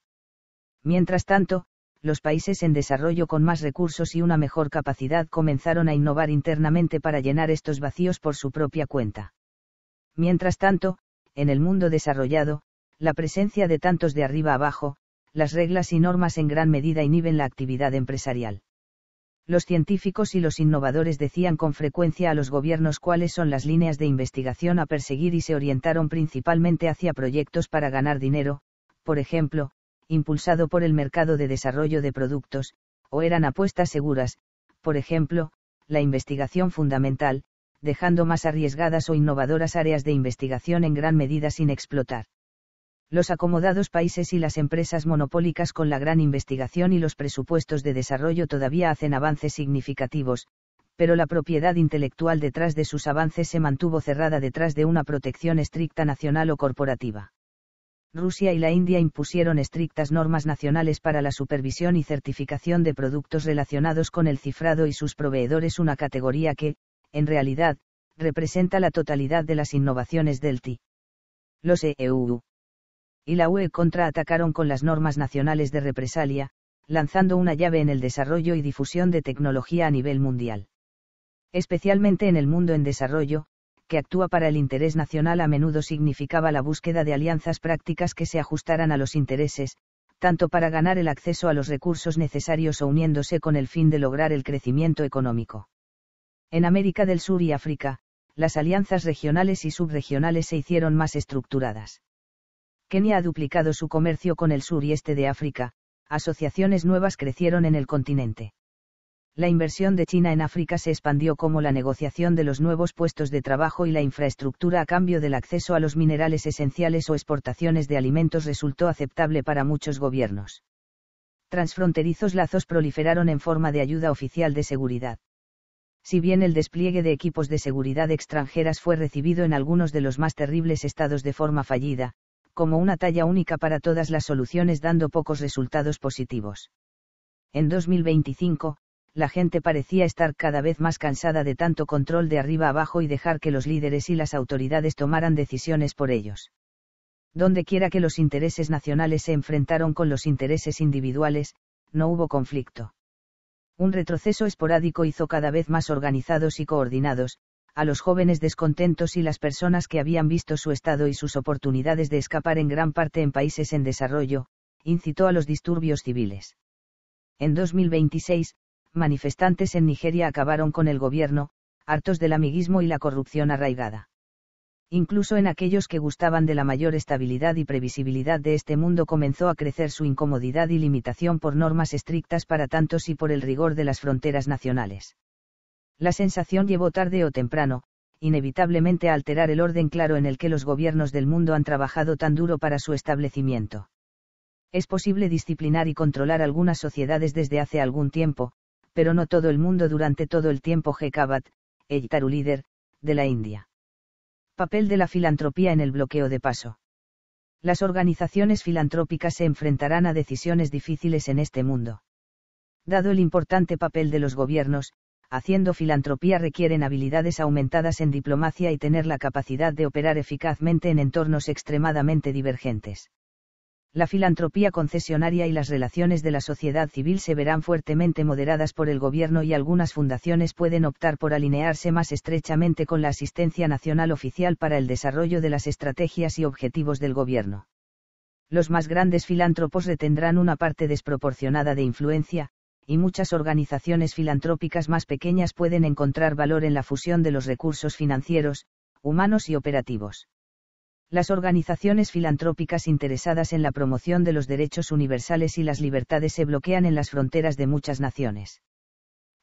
Mientras tanto, los países en desarrollo con más recursos y una mejor capacidad comenzaron a innovar internamente para llenar estos vacíos por su propia cuenta. Mientras tanto, en el mundo desarrollado, la presencia de tantos de arriba abajo, las reglas y normas en gran medida inhiben la actividad empresarial. Los científicos y los innovadores decían con frecuencia a los gobiernos cuáles son las líneas de investigación a perseguir y se orientaron principalmente hacia proyectos para ganar dinero, por ejemplo, impulsado por el mercado de desarrollo de productos, o eran apuestas seguras, por ejemplo, la investigación fundamental, dejando más arriesgadas o innovadoras áreas de investigación en gran medida sin explotar los acomodados países y las empresas monopólicas con la gran investigación y los presupuestos de desarrollo todavía hacen avances significativos, pero la propiedad intelectual detrás de sus avances se mantuvo cerrada detrás de una protección estricta nacional o corporativa. Rusia y la India impusieron estrictas normas nacionales para la supervisión y certificación de productos relacionados con el cifrado y sus proveedores, una categoría que, en realidad, representa la totalidad de las innovaciones del TI. Los EEU y la UE contraatacaron con las normas nacionales de represalia, lanzando una llave en el desarrollo y difusión de tecnología a nivel mundial. Especialmente en el mundo en desarrollo, que actúa para el interés nacional a menudo significaba la búsqueda de alianzas prácticas que se ajustaran a los intereses, tanto para ganar el acceso a los recursos necesarios o uniéndose con el fin de lograr el crecimiento económico. En América del Sur y África, las alianzas regionales y subregionales se hicieron más estructuradas. Kenia ha duplicado su comercio con el sur y este de África, asociaciones nuevas crecieron en el continente. La inversión de China en África se expandió como la negociación de los nuevos puestos de trabajo y la infraestructura a cambio del acceso a los minerales esenciales o exportaciones de alimentos resultó aceptable para muchos gobiernos. Transfronterizos lazos proliferaron en forma de ayuda oficial de seguridad. Si bien el despliegue de equipos de seguridad extranjeras fue recibido en algunos de los más terribles estados de forma fallida, como una talla única para todas las soluciones dando pocos resultados positivos. En 2025, la gente parecía estar cada vez más cansada de tanto control de arriba abajo y dejar que los líderes y las autoridades tomaran decisiones por ellos. Donde quiera que los intereses nacionales se enfrentaron con los intereses individuales, no hubo conflicto. Un retroceso esporádico hizo cada vez más organizados y coordinados, a los jóvenes descontentos y las personas que habían visto su estado y sus oportunidades de escapar en gran parte en países en desarrollo, incitó a los disturbios civiles. En 2026, manifestantes en Nigeria acabaron con el gobierno, hartos del amiguismo y la corrupción arraigada. Incluso en aquellos que gustaban de la mayor estabilidad y previsibilidad de este mundo comenzó a crecer su incomodidad y limitación por normas estrictas para tantos y por el rigor de las fronteras nacionales. La sensación llevó tarde o temprano, inevitablemente a alterar el orden claro en el que los gobiernos del mundo han trabajado tan duro para su establecimiento. Es posible disciplinar y controlar algunas sociedades desde hace algún tiempo, pero no todo el mundo durante todo el tiempo Gekabat, el Taru líder, de la India. Papel de la filantropía en el bloqueo de paso. Las organizaciones filantrópicas se enfrentarán a decisiones difíciles en este mundo. Dado el importante papel de los gobiernos, haciendo filantropía requieren habilidades aumentadas en diplomacia y tener la capacidad de operar eficazmente en entornos extremadamente divergentes. La filantropía concesionaria y las relaciones de la sociedad civil se verán fuertemente moderadas por el gobierno y algunas fundaciones pueden optar por alinearse más estrechamente con la asistencia nacional oficial para el desarrollo de las estrategias y objetivos del gobierno los más grandes filántropos retendrán una parte desproporcionada de influencia, y muchas organizaciones filantrópicas más pequeñas pueden encontrar valor en la fusión de los recursos financieros, humanos y operativos. Las organizaciones filantrópicas interesadas en la promoción de los derechos universales y las libertades se bloquean en las fronteras de muchas naciones.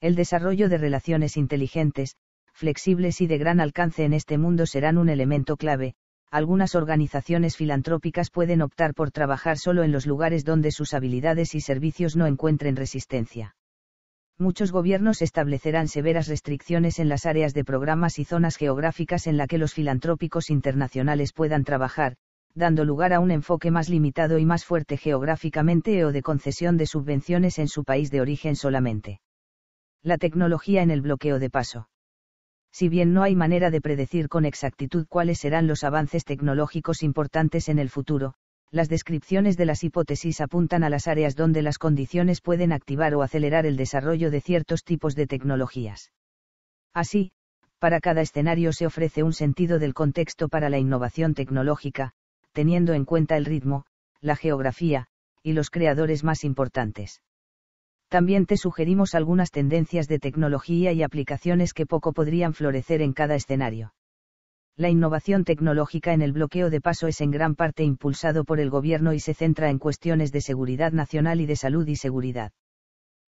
El desarrollo de relaciones inteligentes, flexibles y de gran alcance en este mundo serán un elemento clave, algunas organizaciones filantrópicas pueden optar por trabajar solo en los lugares donde sus habilidades y servicios no encuentren resistencia. Muchos gobiernos establecerán severas restricciones en las áreas de programas y zonas geográficas en las que los filantrópicos internacionales puedan trabajar, dando lugar a un enfoque más limitado y más fuerte geográficamente o de concesión de subvenciones en su país de origen solamente. La tecnología en el bloqueo de paso si bien no hay manera de predecir con exactitud cuáles serán los avances tecnológicos importantes en el futuro, las descripciones de las hipótesis apuntan a las áreas donde las condiciones pueden activar o acelerar el desarrollo de ciertos tipos de tecnologías. Así, para cada escenario se ofrece un sentido del contexto para la innovación tecnológica, teniendo en cuenta el ritmo, la geografía, y los creadores más importantes también te sugerimos algunas tendencias de tecnología y aplicaciones que poco podrían florecer en cada escenario. La innovación tecnológica en el bloqueo de paso es en gran parte impulsado por el gobierno y se centra en cuestiones de seguridad nacional y de salud y seguridad.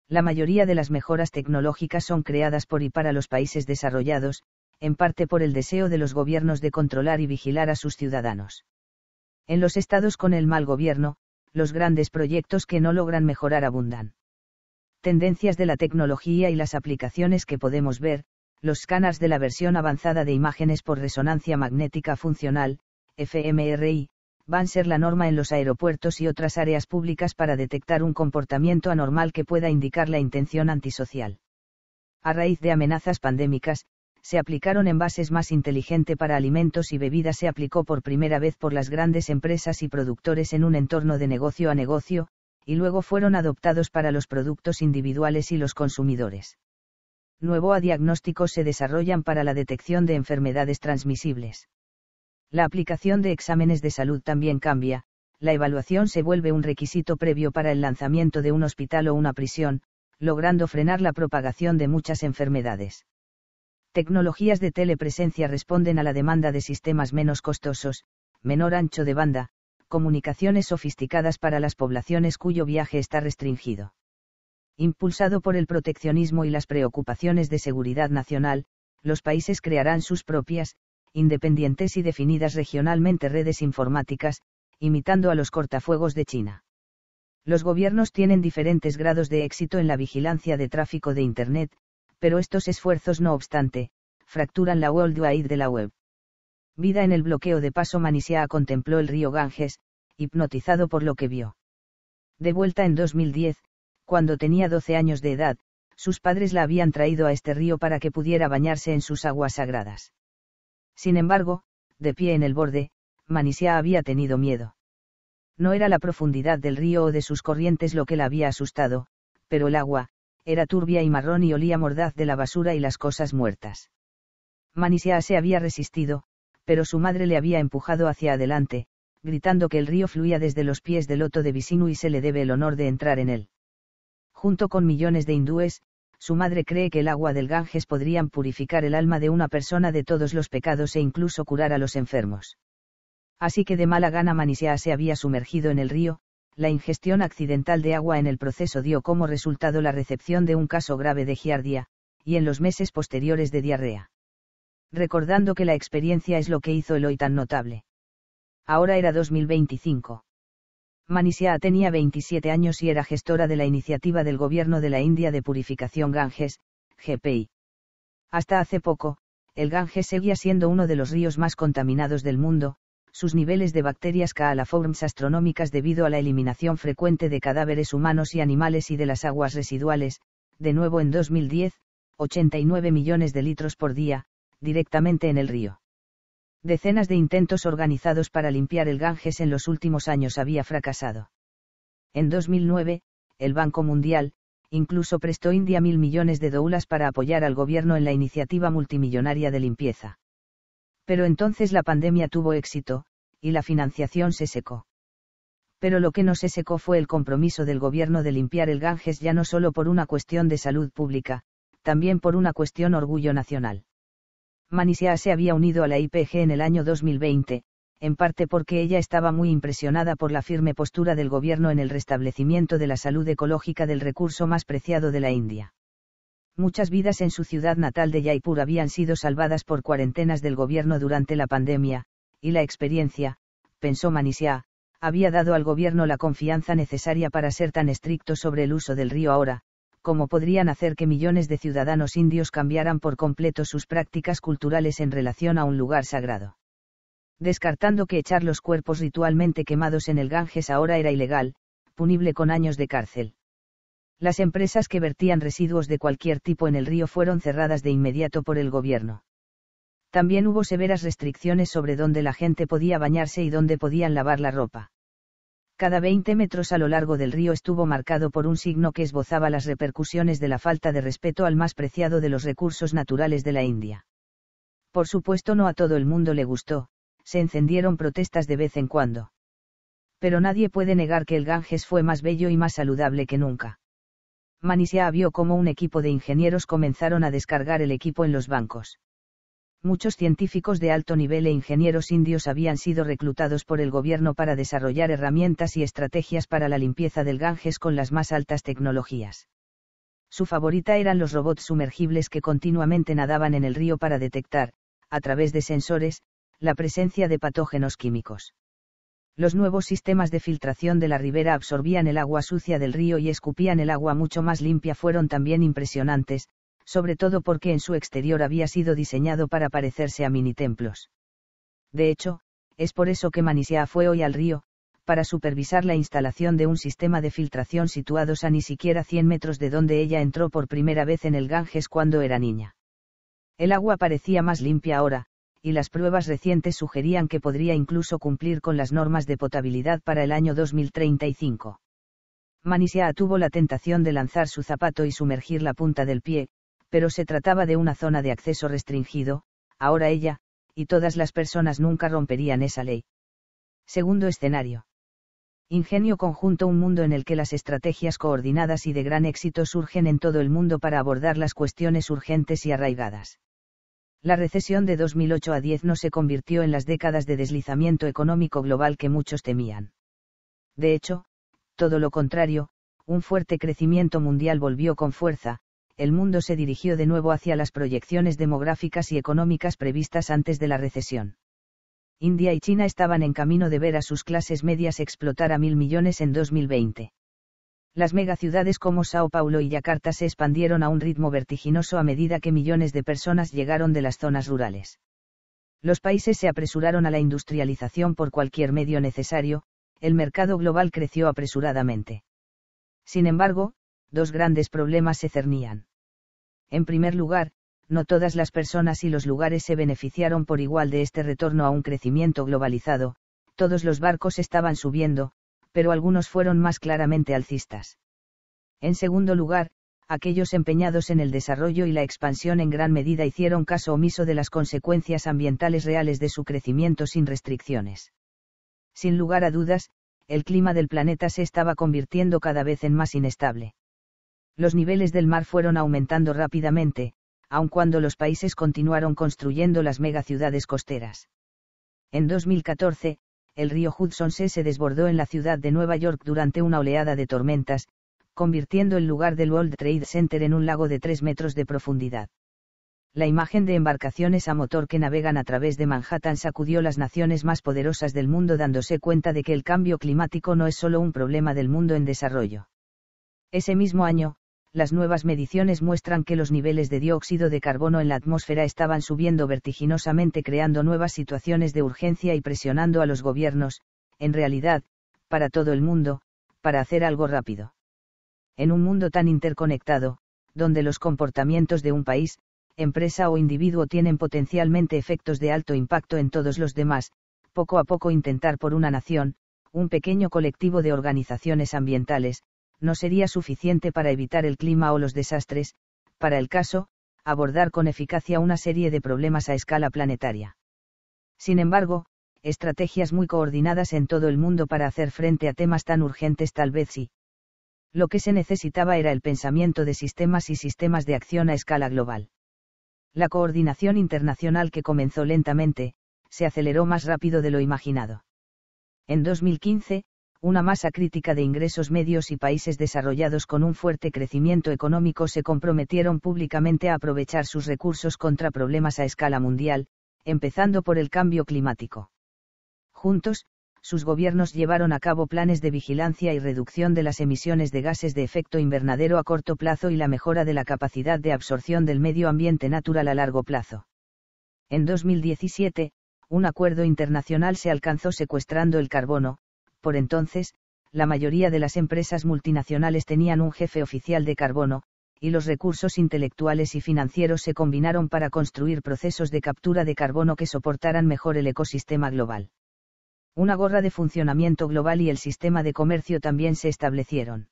La mayoría de las mejoras tecnológicas son creadas por y para los países desarrollados, en parte por el deseo de los gobiernos de controlar y vigilar a sus ciudadanos. En los estados con el mal gobierno, los grandes proyectos que no logran mejorar abundan tendencias de la tecnología y las aplicaciones que podemos ver, los scanners de la versión avanzada de imágenes por resonancia magnética funcional, fMRI, van a ser la norma en los aeropuertos y otras áreas públicas para detectar un comportamiento anormal que pueda indicar la intención antisocial. A raíz de amenazas pandémicas, se aplicaron envases más inteligente para alimentos y bebidas se aplicó por primera vez por las grandes empresas y productores en un entorno de negocio a negocio, y luego fueron adoptados para los productos individuales y los consumidores. Nuevo a diagnósticos se desarrollan para la detección de enfermedades transmisibles. La aplicación de exámenes de salud también cambia, la evaluación se vuelve un requisito previo para el lanzamiento de un hospital o una prisión, logrando frenar la propagación de muchas enfermedades. Tecnologías de telepresencia responden a la demanda de sistemas menos costosos, menor ancho de banda, comunicaciones sofisticadas para las poblaciones cuyo viaje está restringido. Impulsado por el proteccionismo y las preocupaciones de seguridad nacional, los países crearán sus propias, independientes y definidas regionalmente redes informáticas, imitando a los cortafuegos de China. Los gobiernos tienen diferentes grados de éxito en la vigilancia de tráfico de Internet, pero estos esfuerzos no obstante, fracturan la worldwide de la web vida en el bloqueo de paso Manisiá contempló el río Ganges, hipnotizado por lo que vio. De vuelta en 2010, cuando tenía 12 años de edad, sus padres la habían traído a este río para que pudiera bañarse en sus aguas sagradas. Sin embargo, de pie en el borde, Manisia había tenido miedo. No era la profundidad del río o de sus corrientes lo que la había asustado, pero el agua, era turbia y marrón y olía mordaz de la basura y las cosas muertas. Manisea se había resistido, pero su madre le había empujado hacia adelante, gritando que el río fluía desde los pies del loto de Visinu y se le debe el honor de entrar en él. Junto con millones de hindúes, su madre cree que el agua del Ganges podrían purificar el alma de una persona de todos los pecados e incluso curar a los enfermos. Así que de mala gana Manisha se había sumergido en el río, la ingestión accidental de agua en el proceso dio como resultado la recepción de un caso grave de giardia, y en los meses posteriores de diarrea recordando que la experiencia es lo que hizo el hoy tan notable. Ahora era 2025. Manisha tenía 27 años y era gestora de la iniciativa del Gobierno de la India de Purificación Ganges, GPI. Hasta hace poco, el Ganges seguía siendo uno de los ríos más contaminados del mundo, sus niveles de bacterias caalaforms astronómicas debido a la eliminación frecuente de cadáveres humanos y animales y de las aguas residuales, de nuevo en 2010, 89 millones de litros por día, directamente en el río. Decenas de intentos organizados para limpiar el Ganges en los últimos años había fracasado. En 2009, el Banco Mundial, incluso prestó India mil millones de doulas para apoyar al gobierno en la iniciativa multimillonaria de limpieza. Pero entonces la pandemia tuvo éxito, y la financiación se secó. Pero lo que no se secó fue el compromiso del gobierno de limpiar el Ganges ya no solo por una cuestión de salud pública, también por una cuestión orgullo nacional. Manishya se había unido a la IPG en el año 2020, en parte porque ella estaba muy impresionada por la firme postura del gobierno en el restablecimiento de la salud ecológica del recurso más preciado de la India. Muchas vidas en su ciudad natal de Jaipur habían sido salvadas por cuarentenas del gobierno durante la pandemia, y la experiencia, pensó Manishya, había dado al gobierno la confianza necesaria para ser tan estricto sobre el uso del río ahora, ¿Cómo podrían hacer que millones de ciudadanos indios cambiaran por completo sus prácticas culturales en relación a un lugar sagrado. Descartando que echar los cuerpos ritualmente quemados en el Ganges ahora era ilegal, punible con años de cárcel. Las empresas que vertían residuos de cualquier tipo en el río fueron cerradas de inmediato por el gobierno. También hubo severas restricciones sobre dónde la gente podía bañarse y dónde podían lavar la ropa cada 20 metros a lo largo del río estuvo marcado por un signo que esbozaba las repercusiones de la falta de respeto al más preciado de los recursos naturales de la India. Por supuesto no a todo el mundo le gustó, se encendieron protestas de vez en cuando. Pero nadie puede negar que el Ganges fue más bello y más saludable que nunca. Manisha vio cómo un equipo de ingenieros comenzaron a descargar el equipo en los bancos muchos científicos de alto nivel e ingenieros indios habían sido reclutados por el gobierno para desarrollar herramientas y estrategias para la limpieza del Ganges con las más altas tecnologías. Su favorita eran los robots sumergibles que continuamente nadaban en el río para detectar, a través de sensores, la presencia de patógenos químicos. Los nuevos sistemas de filtración de la ribera absorbían el agua sucia del río y escupían el agua mucho más limpia fueron también impresionantes, sobre todo porque en su exterior había sido diseñado para parecerse a mini templos. De hecho, es por eso que Manisea fue hoy al río, para supervisar la instalación de un sistema de filtración situados a ni siquiera 100 metros de donde ella entró por primera vez en el Ganges cuando era niña. El agua parecía más limpia ahora, y las pruebas recientes sugerían que podría incluso cumplir con las normas de potabilidad para el año 2035. Manisea tuvo la tentación de lanzar su zapato y sumergir la punta del pie, pero se trataba de una zona de acceso restringido, ahora ella, y todas las personas nunca romperían esa ley. Segundo escenario. Ingenio conjunto un mundo en el que las estrategias coordinadas y de gran éxito surgen en todo el mundo para abordar las cuestiones urgentes y arraigadas. La recesión de 2008 a 10 no se convirtió en las décadas de deslizamiento económico global que muchos temían. De hecho, todo lo contrario, un fuerte crecimiento mundial volvió con fuerza, el mundo se dirigió de nuevo hacia las proyecciones demográficas y económicas previstas antes de la recesión. India y China estaban en camino de ver a sus clases medias explotar a mil millones en 2020. Las megaciudades como Sao Paulo y Yakarta se expandieron a un ritmo vertiginoso a medida que millones de personas llegaron de las zonas rurales. Los países se apresuraron a la industrialización por cualquier medio necesario, el mercado global creció apresuradamente. Sin embargo, dos grandes problemas se cernían. En primer lugar, no todas las personas y los lugares se beneficiaron por igual de este retorno a un crecimiento globalizado, todos los barcos estaban subiendo, pero algunos fueron más claramente alcistas. En segundo lugar, aquellos empeñados en el desarrollo y la expansión en gran medida hicieron caso omiso de las consecuencias ambientales reales de su crecimiento sin restricciones. Sin lugar a dudas, el clima del planeta se estaba convirtiendo cada vez en más inestable. Los niveles del mar fueron aumentando rápidamente, aun cuando los países continuaron construyendo las megaciudades costeras. En 2014, el río Hudson se, se desbordó en la ciudad de Nueva York durante una oleada de tormentas, convirtiendo el lugar del World Trade Center en un lago de 3 metros de profundidad. La imagen de embarcaciones a motor que navegan a través de Manhattan sacudió las naciones más poderosas del mundo dándose cuenta de que el cambio climático no es solo un problema del mundo en desarrollo. Ese mismo año, las nuevas mediciones muestran que los niveles de dióxido de carbono en la atmósfera estaban subiendo vertiginosamente creando nuevas situaciones de urgencia y presionando a los gobiernos, en realidad, para todo el mundo, para hacer algo rápido. En un mundo tan interconectado, donde los comportamientos de un país, empresa o individuo tienen potencialmente efectos de alto impacto en todos los demás, poco a poco intentar por una nación, un pequeño colectivo de organizaciones ambientales, no sería suficiente para evitar el clima o los desastres, para el caso, abordar con eficacia una serie de problemas a escala planetaria. Sin embargo, estrategias muy coordinadas en todo el mundo para hacer frente a temas tan urgentes tal vez sí. Lo que se necesitaba era el pensamiento de sistemas y sistemas de acción a escala global. La coordinación internacional que comenzó lentamente, se aceleró más rápido de lo imaginado. En 2015, una masa crítica de ingresos medios y países desarrollados con un fuerte crecimiento económico se comprometieron públicamente a aprovechar sus recursos contra problemas a escala mundial, empezando por el cambio climático. Juntos, sus gobiernos llevaron a cabo planes de vigilancia y reducción de las emisiones de gases de efecto invernadero a corto plazo y la mejora de la capacidad de absorción del medio ambiente natural a largo plazo. En 2017, un acuerdo internacional se alcanzó secuestrando el carbono, por entonces, la mayoría de las empresas multinacionales tenían un jefe oficial de carbono, y los recursos intelectuales y financieros se combinaron para construir procesos de captura de carbono que soportaran mejor el ecosistema global. Una gorra de funcionamiento global y el sistema de comercio también se establecieron.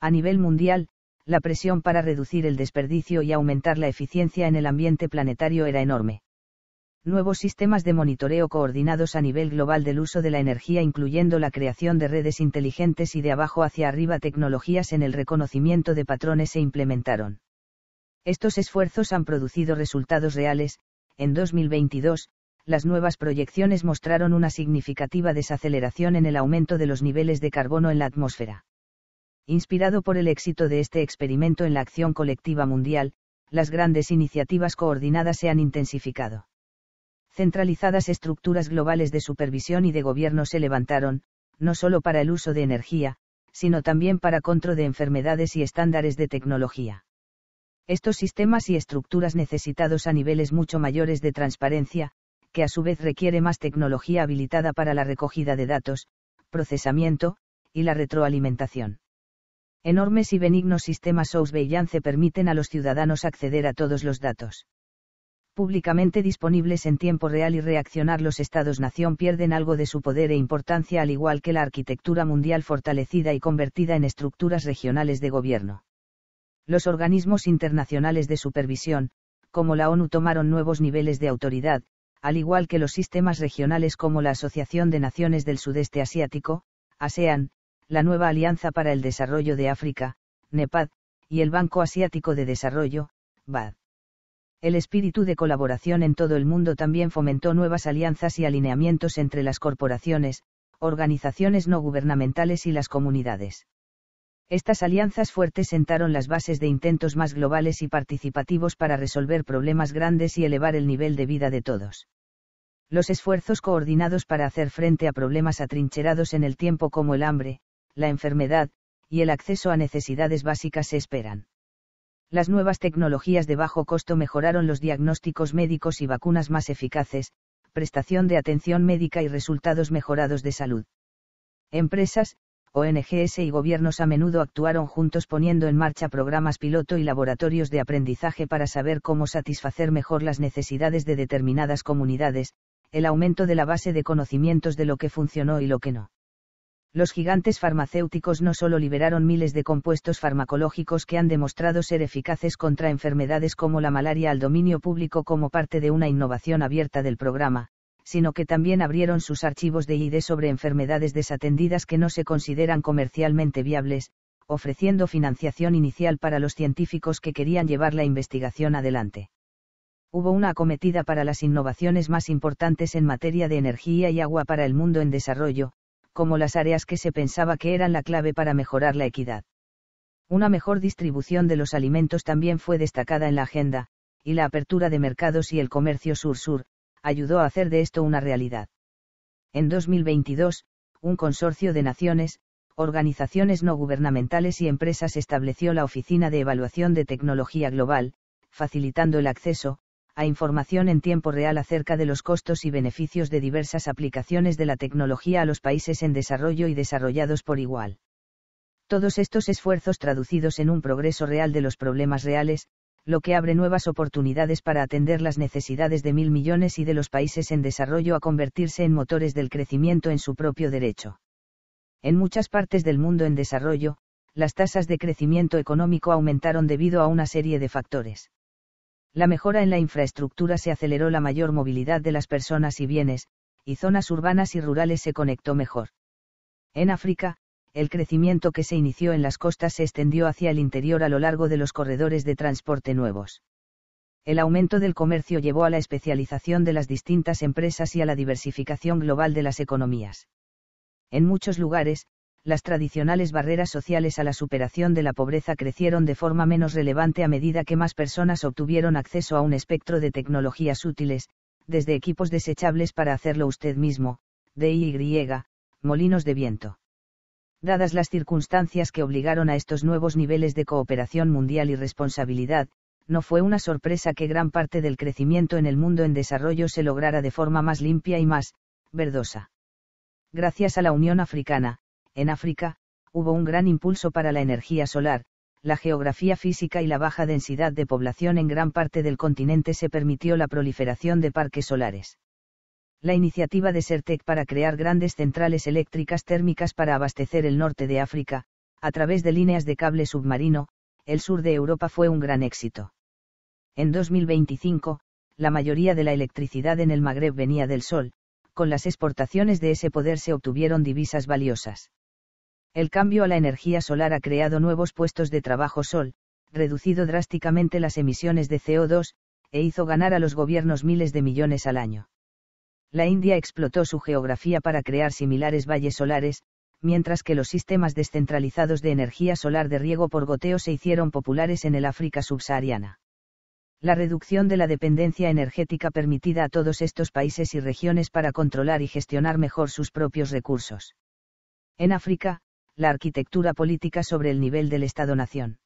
A nivel mundial, la presión para reducir el desperdicio y aumentar la eficiencia en el ambiente planetario era enorme nuevos sistemas de monitoreo coordinados a nivel global del uso de la energía incluyendo la creación de redes inteligentes y de abajo hacia arriba tecnologías en el reconocimiento de patrones se implementaron. Estos esfuerzos han producido resultados reales, en 2022, las nuevas proyecciones mostraron una significativa desaceleración en el aumento de los niveles de carbono en la atmósfera. Inspirado por el éxito de este experimento en la acción colectiva mundial, las grandes iniciativas coordinadas se han intensificado centralizadas estructuras globales de supervisión y de gobierno se levantaron, no solo para el uso de energía, sino también para control de enfermedades y estándares de tecnología. Estos sistemas y estructuras necesitados a niveles mucho mayores de transparencia, que a su vez requiere más tecnología habilitada para la recogida de datos, procesamiento, y la retroalimentación. Enormes y benignos sistemas sousveillance permiten a los ciudadanos acceder a todos los datos públicamente disponibles en tiempo real y reaccionar los estados-nación pierden algo de su poder e importancia al igual que la arquitectura mundial fortalecida y convertida en estructuras regionales de gobierno. Los organismos internacionales de supervisión, como la ONU, tomaron nuevos niveles de autoridad, al igual que los sistemas regionales como la Asociación de Naciones del Sudeste Asiático, ASEAN, la Nueva Alianza para el Desarrollo de África, NEPAD, y el Banco Asiático de Desarrollo, BAD el espíritu de colaboración en todo el mundo también fomentó nuevas alianzas y alineamientos entre las corporaciones, organizaciones no gubernamentales y las comunidades. Estas alianzas fuertes sentaron las bases de intentos más globales y participativos para resolver problemas grandes y elevar el nivel de vida de todos. Los esfuerzos coordinados para hacer frente a problemas atrincherados en el tiempo como el hambre, la enfermedad, y el acceso a necesidades básicas se esperan. Las nuevas tecnologías de bajo costo mejoraron los diagnósticos médicos y vacunas más eficaces, prestación de atención médica y resultados mejorados de salud. Empresas, ONGs y gobiernos a menudo actuaron juntos poniendo en marcha programas piloto y laboratorios de aprendizaje para saber cómo satisfacer mejor las necesidades de determinadas comunidades, el aumento de la base de conocimientos de lo que funcionó y lo que no los gigantes farmacéuticos no solo liberaron miles de compuestos farmacológicos que han demostrado ser eficaces contra enfermedades como la malaria al dominio público como parte de una innovación abierta del programa, sino que también abrieron sus archivos de ID sobre enfermedades desatendidas que no se consideran comercialmente viables, ofreciendo financiación inicial para los científicos que querían llevar la investigación adelante. Hubo una acometida para las innovaciones más importantes en materia de energía y agua para el mundo en desarrollo, como las áreas que se pensaba que eran la clave para mejorar la equidad. Una mejor distribución de los alimentos también fue destacada en la agenda, y la apertura de mercados y el comercio sur-sur, ayudó a hacer de esto una realidad. En 2022, un consorcio de naciones, organizaciones no gubernamentales y empresas estableció la Oficina de Evaluación de Tecnología Global, facilitando el acceso, a información en tiempo real acerca de los costos y beneficios de diversas aplicaciones de la tecnología a los países en desarrollo y desarrollados por igual. Todos estos esfuerzos traducidos en un progreso real de los problemas reales, lo que abre nuevas oportunidades para atender las necesidades de mil millones y de los países en desarrollo a convertirse en motores del crecimiento en su propio derecho. En muchas partes del mundo en desarrollo, las tasas de crecimiento económico aumentaron debido a una serie de factores. La mejora en la infraestructura se aceleró la mayor movilidad de las personas y bienes, y zonas urbanas y rurales se conectó mejor. En África, el crecimiento que se inició en las costas se extendió hacia el interior a lo largo de los corredores de transporte nuevos. El aumento del comercio llevó a la especialización de las distintas empresas y a la diversificación global de las economías. En muchos lugares, las tradicionales barreras sociales a la superación de la pobreza crecieron de forma menos relevante a medida que más personas obtuvieron acceso a un espectro de tecnologías útiles, desde equipos desechables para hacerlo usted mismo, DIY, molinos de viento. Dadas las circunstancias que obligaron a estos nuevos niveles de cooperación mundial y responsabilidad, no fue una sorpresa que gran parte del crecimiento en el mundo en desarrollo se lograra de forma más limpia y más verdosa. Gracias a la Unión Africana, en África, hubo un gran impulso para la energía solar, la geografía física y la baja densidad de población en gran parte del continente se permitió la proliferación de parques solares. La iniciativa de Sertec para crear grandes centrales eléctricas térmicas para abastecer el norte de África, a través de líneas de cable submarino, el sur de Europa fue un gran éxito. En 2025, la mayoría de la electricidad en el Magreb venía del sol, con las exportaciones de ese poder se obtuvieron divisas valiosas. El cambio a la energía solar ha creado nuevos puestos de trabajo sol, reducido drásticamente las emisiones de CO2, e hizo ganar a los gobiernos miles de millones al año. La India explotó su geografía para crear similares valles solares, mientras que los sistemas descentralizados de energía solar de riego por goteo se hicieron populares en el África subsahariana. La reducción de la dependencia energética permitida a todos estos países y regiones para controlar y gestionar mejor sus propios recursos. En África, la arquitectura política sobre el nivel del Estado-nación.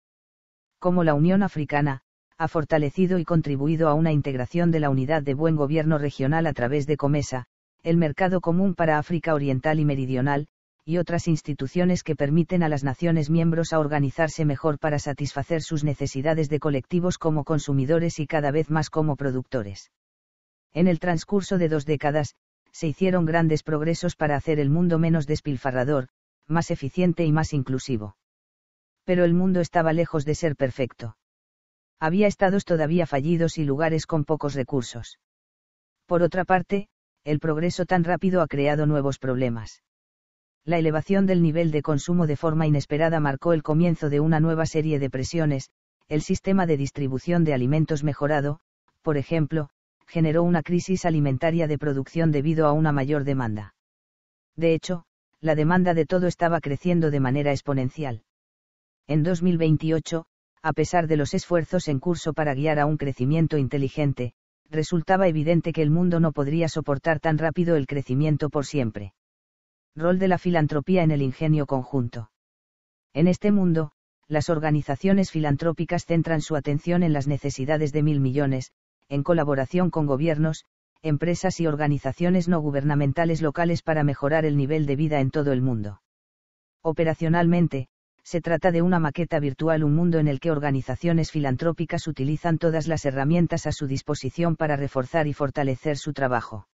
Como la Unión Africana, ha fortalecido y contribuido a una integración de la unidad de buen gobierno regional a través de Comesa, el Mercado Común para África Oriental y Meridional, y otras instituciones que permiten a las naciones miembros a organizarse mejor para satisfacer sus necesidades de colectivos como consumidores y cada vez más como productores. En el transcurso de dos décadas, se hicieron grandes progresos para hacer el mundo menos despilfarrador, más eficiente y más inclusivo. Pero el mundo estaba lejos de ser perfecto. Había estados todavía fallidos y lugares con pocos recursos. Por otra parte, el progreso tan rápido ha creado nuevos problemas. La elevación del nivel de consumo de forma inesperada marcó el comienzo de una nueva serie de presiones, el sistema de distribución de alimentos mejorado, por ejemplo, generó una crisis alimentaria de producción debido a una mayor demanda. De hecho, la demanda de todo estaba creciendo de manera exponencial. En 2028, a pesar de los esfuerzos en curso para guiar a un crecimiento inteligente, resultaba evidente que el mundo no podría soportar tan rápido el crecimiento por siempre. Rol de la filantropía en el ingenio conjunto. En este mundo, las organizaciones filantrópicas centran su atención en las necesidades de mil millones, en colaboración con gobiernos, empresas y organizaciones no gubernamentales locales para mejorar el nivel de vida en todo el mundo. Operacionalmente, se trata de una maqueta virtual, un mundo en el que organizaciones filantrópicas utilizan todas las herramientas a su disposición para reforzar y fortalecer su trabajo.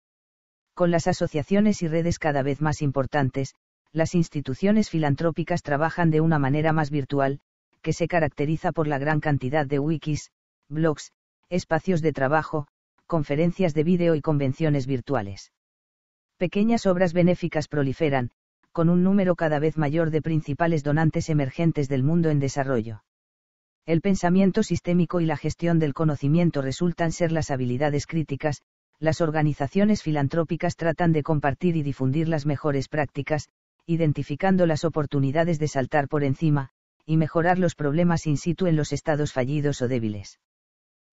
Con las asociaciones y redes cada vez más importantes, las instituciones filantrópicas trabajan de una manera más virtual, que se caracteriza por la gran cantidad de wikis, blogs, espacios de trabajo, conferencias de vídeo y convenciones virtuales. Pequeñas obras benéficas proliferan, con un número cada vez mayor de principales donantes emergentes del mundo en desarrollo. El pensamiento sistémico y la gestión del conocimiento resultan ser las habilidades críticas, las organizaciones filantrópicas tratan de compartir y difundir las mejores prácticas, identificando las oportunidades de saltar por encima, y mejorar los problemas in situ en los estados fallidos o débiles.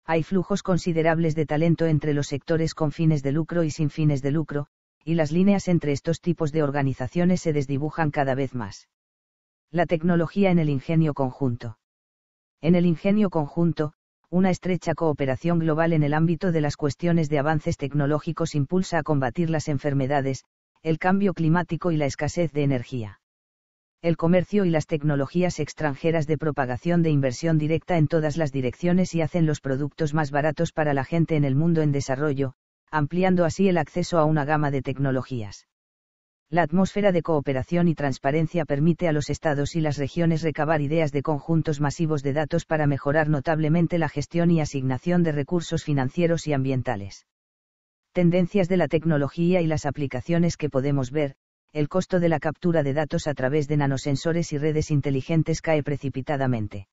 Hay flujos considerables de talento entre los sectores con fines de lucro y sin fines de lucro, y las líneas entre estos tipos de organizaciones se desdibujan cada vez más. La tecnología en el ingenio conjunto. En el ingenio conjunto, una estrecha cooperación global en el ámbito de las cuestiones de avances tecnológicos impulsa a combatir las enfermedades, el cambio climático y la escasez de energía el comercio y las tecnologías extranjeras de propagación de inversión directa en todas las direcciones y hacen los productos más baratos para la gente en el mundo en desarrollo, ampliando así el acceso a una gama de tecnologías. La atmósfera de cooperación y transparencia permite a los estados y las regiones recabar ideas de conjuntos masivos de datos para mejorar notablemente la gestión y asignación de recursos financieros y ambientales. Tendencias de la tecnología y las aplicaciones que podemos ver, el costo de la captura de datos a través de nanosensores y redes inteligentes cae precipitadamente.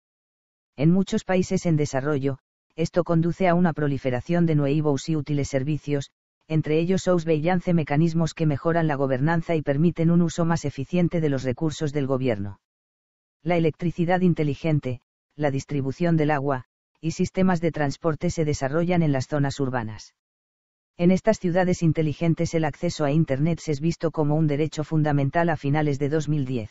En muchos países en desarrollo, esto conduce a una proliferación de nuevos y útiles servicios, entre ellos YANCE mecanismos que mejoran la gobernanza y permiten un uso más eficiente de los recursos del gobierno. La electricidad inteligente, la distribución del agua, y sistemas de transporte se desarrollan en las zonas urbanas. En estas ciudades inteligentes el acceso a Internet se es visto como un derecho fundamental a finales de 2010.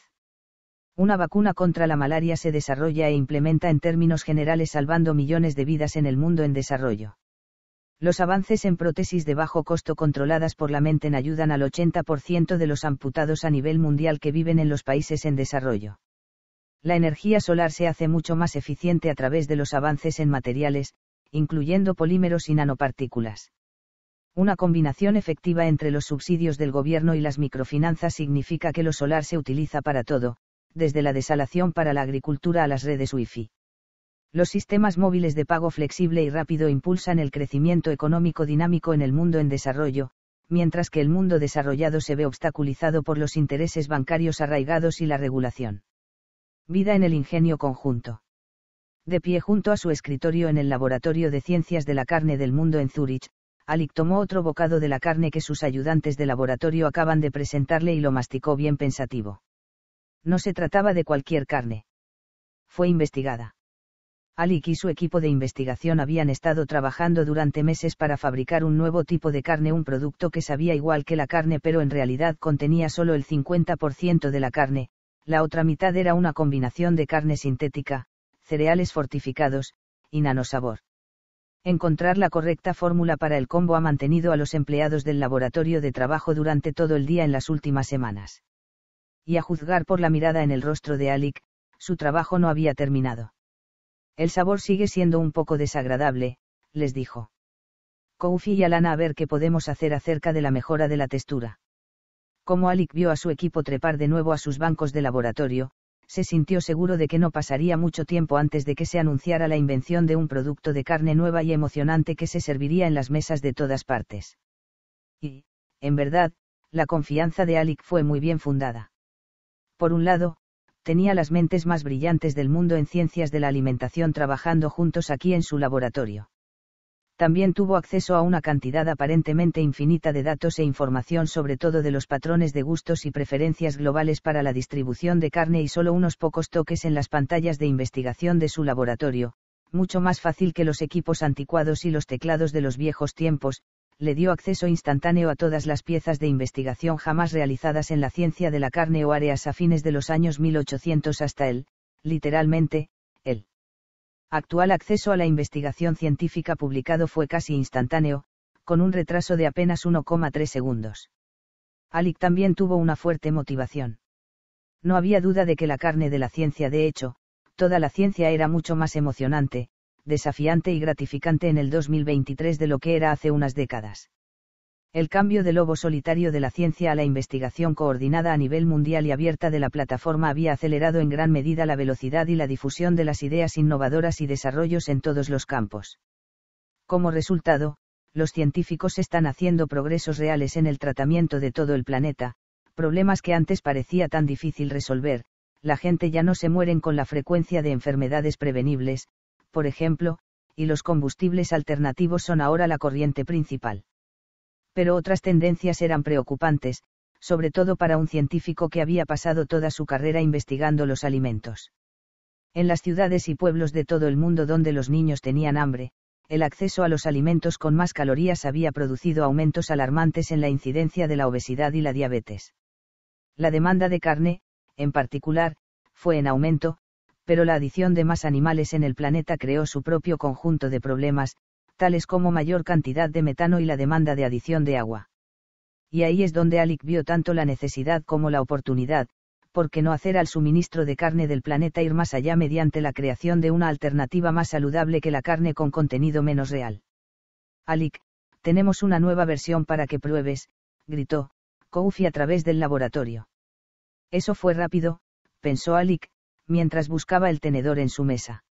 Una vacuna contra la malaria se desarrolla e implementa en términos generales salvando millones de vidas en el mundo en desarrollo. Los avances en prótesis de bajo costo controladas por la mente ayudan al 80% de los amputados a nivel mundial que viven en los países en desarrollo. La energía solar se hace mucho más eficiente a través de los avances en materiales, incluyendo polímeros y nanopartículas una combinación efectiva entre los subsidios del gobierno y las microfinanzas significa que lo solar se utiliza para todo, desde la desalación para la agricultura a las redes Wi-Fi. Los sistemas móviles de pago flexible y rápido impulsan el crecimiento económico dinámico en el mundo en desarrollo, mientras que el mundo desarrollado se ve obstaculizado por los intereses bancarios arraigados y la regulación. Vida en el ingenio conjunto. De pie junto a su escritorio en el Laboratorio de Ciencias de la Carne del Mundo en Zurich, Alic tomó otro bocado de la carne que sus ayudantes de laboratorio acaban de presentarle y lo masticó bien pensativo. No se trataba de cualquier carne. Fue investigada. Alic y su equipo de investigación habían estado trabajando durante meses para fabricar un nuevo tipo de carne, un producto que sabía igual que la carne pero en realidad contenía solo el 50% de la carne, la otra mitad era una combinación de carne sintética, cereales fortificados, y nanosabor. Encontrar la correcta fórmula para el combo ha mantenido a los empleados del laboratorio de trabajo durante todo el día en las últimas semanas. Y a juzgar por la mirada en el rostro de Alec, su trabajo no había terminado. El sabor sigue siendo un poco desagradable, les dijo. Kofi y Alana a ver qué podemos hacer acerca de la mejora de la textura. Como Alec vio a su equipo trepar de nuevo a sus bancos de laboratorio, se sintió seguro de que no pasaría mucho tiempo antes de que se anunciara la invención de un producto de carne nueva y emocionante que se serviría en las mesas de todas partes. Y, en verdad, la confianza de Alec fue muy bien fundada. Por un lado, tenía las mentes más brillantes del mundo en ciencias de la alimentación trabajando juntos aquí en su laboratorio también tuvo acceso a una cantidad aparentemente infinita de datos e información sobre todo de los patrones de gustos y preferencias globales para la distribución de carne y solo unos pocos toques en las pantallas de investigación de su laboratorio, mucho más fácil que los equipos anticuados y los teclados de los viejos tiempos, le dio acceso instantáneo a todas las piezas de investigación jamás realizadas en la ciencia de la carne o áreas afines de los años 1800 hasta él, literalmente, actual acceso a la investigación científica publicado fue casi instantáneo, con un retraso de apenas 1,3 segundos. Alick también tuvo una fuerte motivación. No había duda de que la carne de la ciencia, de hecho, toda la ciencia era mucho más emocionante, desafiante y gratificante en el 2023 de lo que era hace unas décadas el cambio de lobo solitario de la ciencia a la investigación coordinada a nivel mundial y abierta de la plataforma había acelerado en gran medida la velocidad y la difusión de las ideas innovadoras y desarrollos en todos los campos. Como resultado, los científicos están haciendo progresos reales en el tratamiento de todo el planeta, problemas que antes parecía tan difícil resolver, la gente ya no se mueren con la frecuencia de enfermedades prevenibles, por ejemplo, y los combustibles alternativos son ahora la corriente principal pero otras tendencias eran preocupantes, sobre todo para un científico que había pasado toda su carrera investigando los alimentos. En las ciudades y pueblos de todo el mundo donde los niños tenían hambre, el acceso a los alimentos con más calorías había producido aumentos alarmantes en la incidencia de la obesidad y la diabetes. La demanda de carne, en particular, fue en aumento, pero la adición de más animales en el planeta creó su propio conjunto de problemas, tales como mayor cantidad de metano y la demanda de adición de agua. Y ahí es donde Alic vio tanto la necesidad como la oportunidad, porque no hacer al suministro de carne del planeta ir más allá mediante la creación de una alternativa más saludable que la carne con contenido menos real? Alic, tenemos una nueva versión para que pruebes, gritó, Koufi a través del laboratorio. Eso fue rápido, pensó Alic, mientras buscaba el tenedor en su mesa.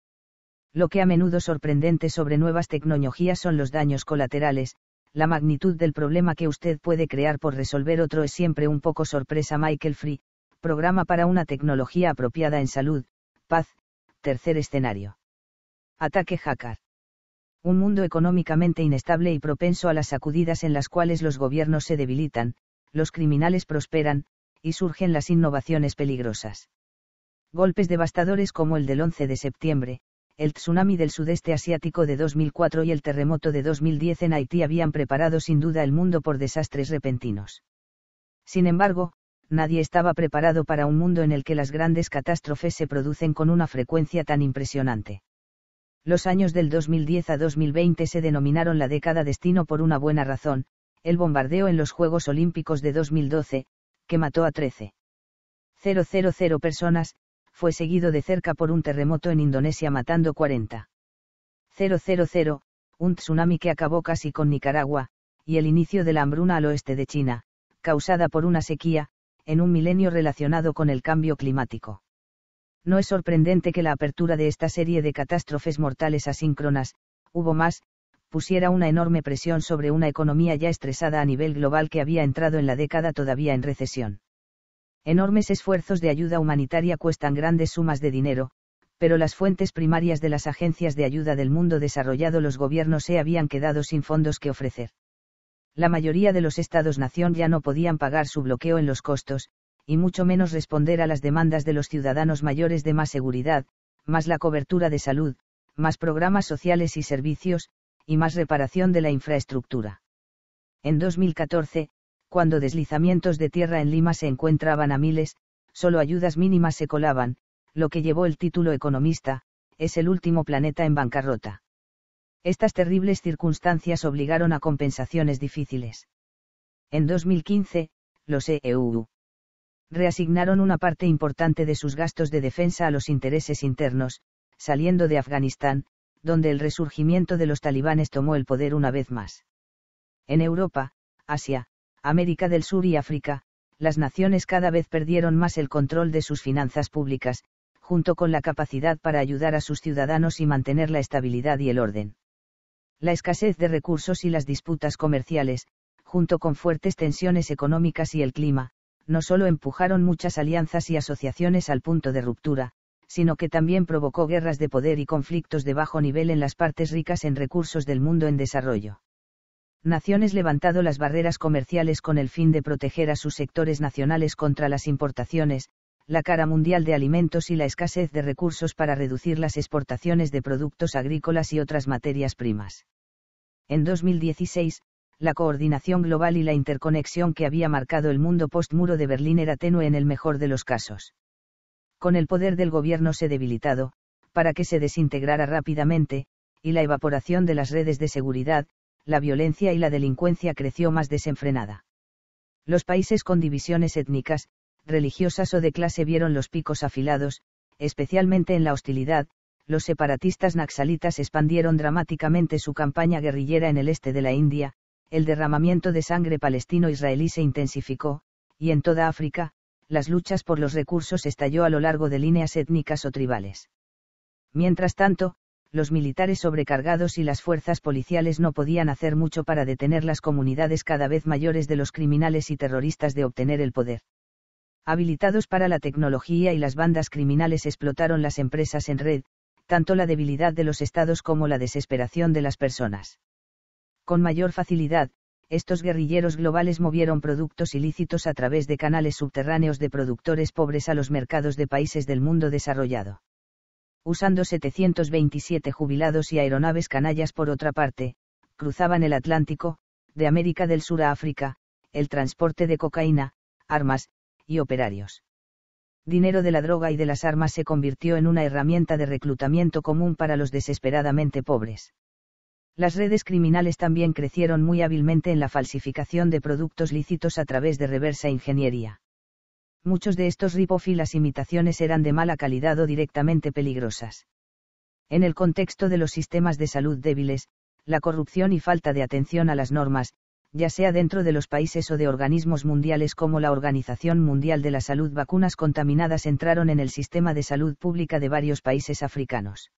Lo que a menudo sorprendente sobre nuevas tecnologías son los daños colaterales, la magnitud del problema que usted puede crear por resolver otro es siempre un poco sorpresa. Michael Free, programa para una tecnología apropiada en salud, paz, tercer escenario. Ataque hacker. Un mundo económicamente inestable y propenso a las sacudidas en las cuales los gobiernos se debilitan, los criminales prosperan, y surgen las innovaciones peligrosas. Golpes devastadores como el del 11 de septiembre, el tsunami del sudeste asiático de 2004 y el terremoto de 2010 en Haití habían preparado sin duda el mundo por desastres repentinos. Sin embargo, nadie estaba preparado para un mundo en el que las grandes catástrofes se producen con una frecuencia tan impresionante. Los años del 2010 a 2020 se denominaron la década destino por una buena razón, el bombardeo en los Juegos Olímpicos de 2012, que mató a 13.000 personas, fue seguido de cerca por un terremoto en Indonesia matando 40. un tsunami que acabó casi con Nicaragua, y el inicio de la hambruna al oeste de China, causada por una sequía, en un milenio relacionado con el cambio climático. No es sorprendente que la apertura de esta serie de catástrofes mortales asíncronas, hubo más, pusiera una enorme presión sobre una economía ya estresada a nivel global que había entrado en la década todavía en recesión. Enormes esfuerzos de ayuda humanitaria cuestan grandes sumas de dinero, pero las fuentes primarias de las agencias de ayuda del mundo desarrollado los gobiernos se habían quedado sin fondos que ofrecer. La mayoría de los estados-nación ya no podían pagar su bloqueo en los costos, y mucho menos responder a las demandas de los ciudadanos mayores de más seguridad, más la cobertura de salud, más programas sociales y servicios, y más reparación de la infraestructura. En 2014, cuando deslizamientos de tierra en Lima se encontraban a miles, solo ayudas mínimas se colaban, lo que llevó el título economista, es el último planeta en bancarrota. Estas terribles circunstancias obligaron a compensaciones difíciles. En 2015, los EU reasignaron una parte importante de sus gastos de defensa a los intereses internos, saliendo de Afganistán, donde el resurgimiento de los talibanes tomó el poder una vez más. En Europa, Asia, América del Sur y África, las naciones cada vez perdieron más el control de sus finanzas públicas, junto con la capacidad para ayudar a sus ciudadanos y mantener la estabilidad y el orden. La escasez de recursos y las disputas comerciales, junto con fuertes tensiones económicas y el clima, no solo empujaron muchas alianzas y asociaciones al punto de ruptura, sino que también provocó guerras de poder y conflictos de bajo nivel en las partes ricas en recursos del mundo en desarrollo naciones levantado las barreras comerciales con el fin de proteger a sus sectores nacionales contra las importaciones, la cara mundial de alimentos y la escasez de recursos para reducir las exportaciones de productos agrícolas y otras materias primas. En 2016, la coordinación global y la interconexión que había marcado el mundo post-muro de Berlín era tenue en el mejor de los casos. Con el poder del gobierno se debilitado, para que se desintegrara rápidamente, y la evaporación de las redes de seguridad, la violencia y la delincuencia creció más desenfrenada. Los países con divisiones étnicas, religiosas o de clase vieron los picos afilados, especialmente en la hostilidad, los separatistas naxalitas expandieron dramáticamente su campaña guerrillera en el este de la India, el derramamiento de sangre palestino-israelí se intensificó, y en toda África, las luchas por los recursos estalló a lo largo de líneas étnicas o tribales. Mientras tanto, los militares sobrecargados y las fuerzas policiales no podían hacer mucho para detener las comunidades cada vez mayores de los criminales y terroristas de obtener el poder. Habilitados para la tecnología y las bandas criminales explotaron las empresas en red, tanto la debilidad de los estados como la desesperación de las personas. Con mayor facilidad, estos guerrilleros globales movieron productos ilícitos a través de canales subterráneos de productores pobres a los mercados de países del mundo desarrollado usando 727 jubilados y aeronaves canallas por otra parte, cruzaban el Atlántico, de América del Sur a África, el transporte de cocaína, armas, y operarios. Dinero de la droga y de las armas se convirtió en una herramienta de reclutamiento común para los desesperadamente pobres. Las redes criminales también crecieron muy hábilmente en la falsificación de productos lícitos a través de reversa ingeniería muchos de estos ripofilas imitaciones eran de mala calidad o directamente peligrosas. En el contexto de los sistemas de salud débiles, la corrupción y falta de atención a las normas, ya sea dentro de los países o de organismos mundiales como la Organización Mundial de la Salud, vacunas contaminadas entraron en el sistema de salud pública de varios países africanos.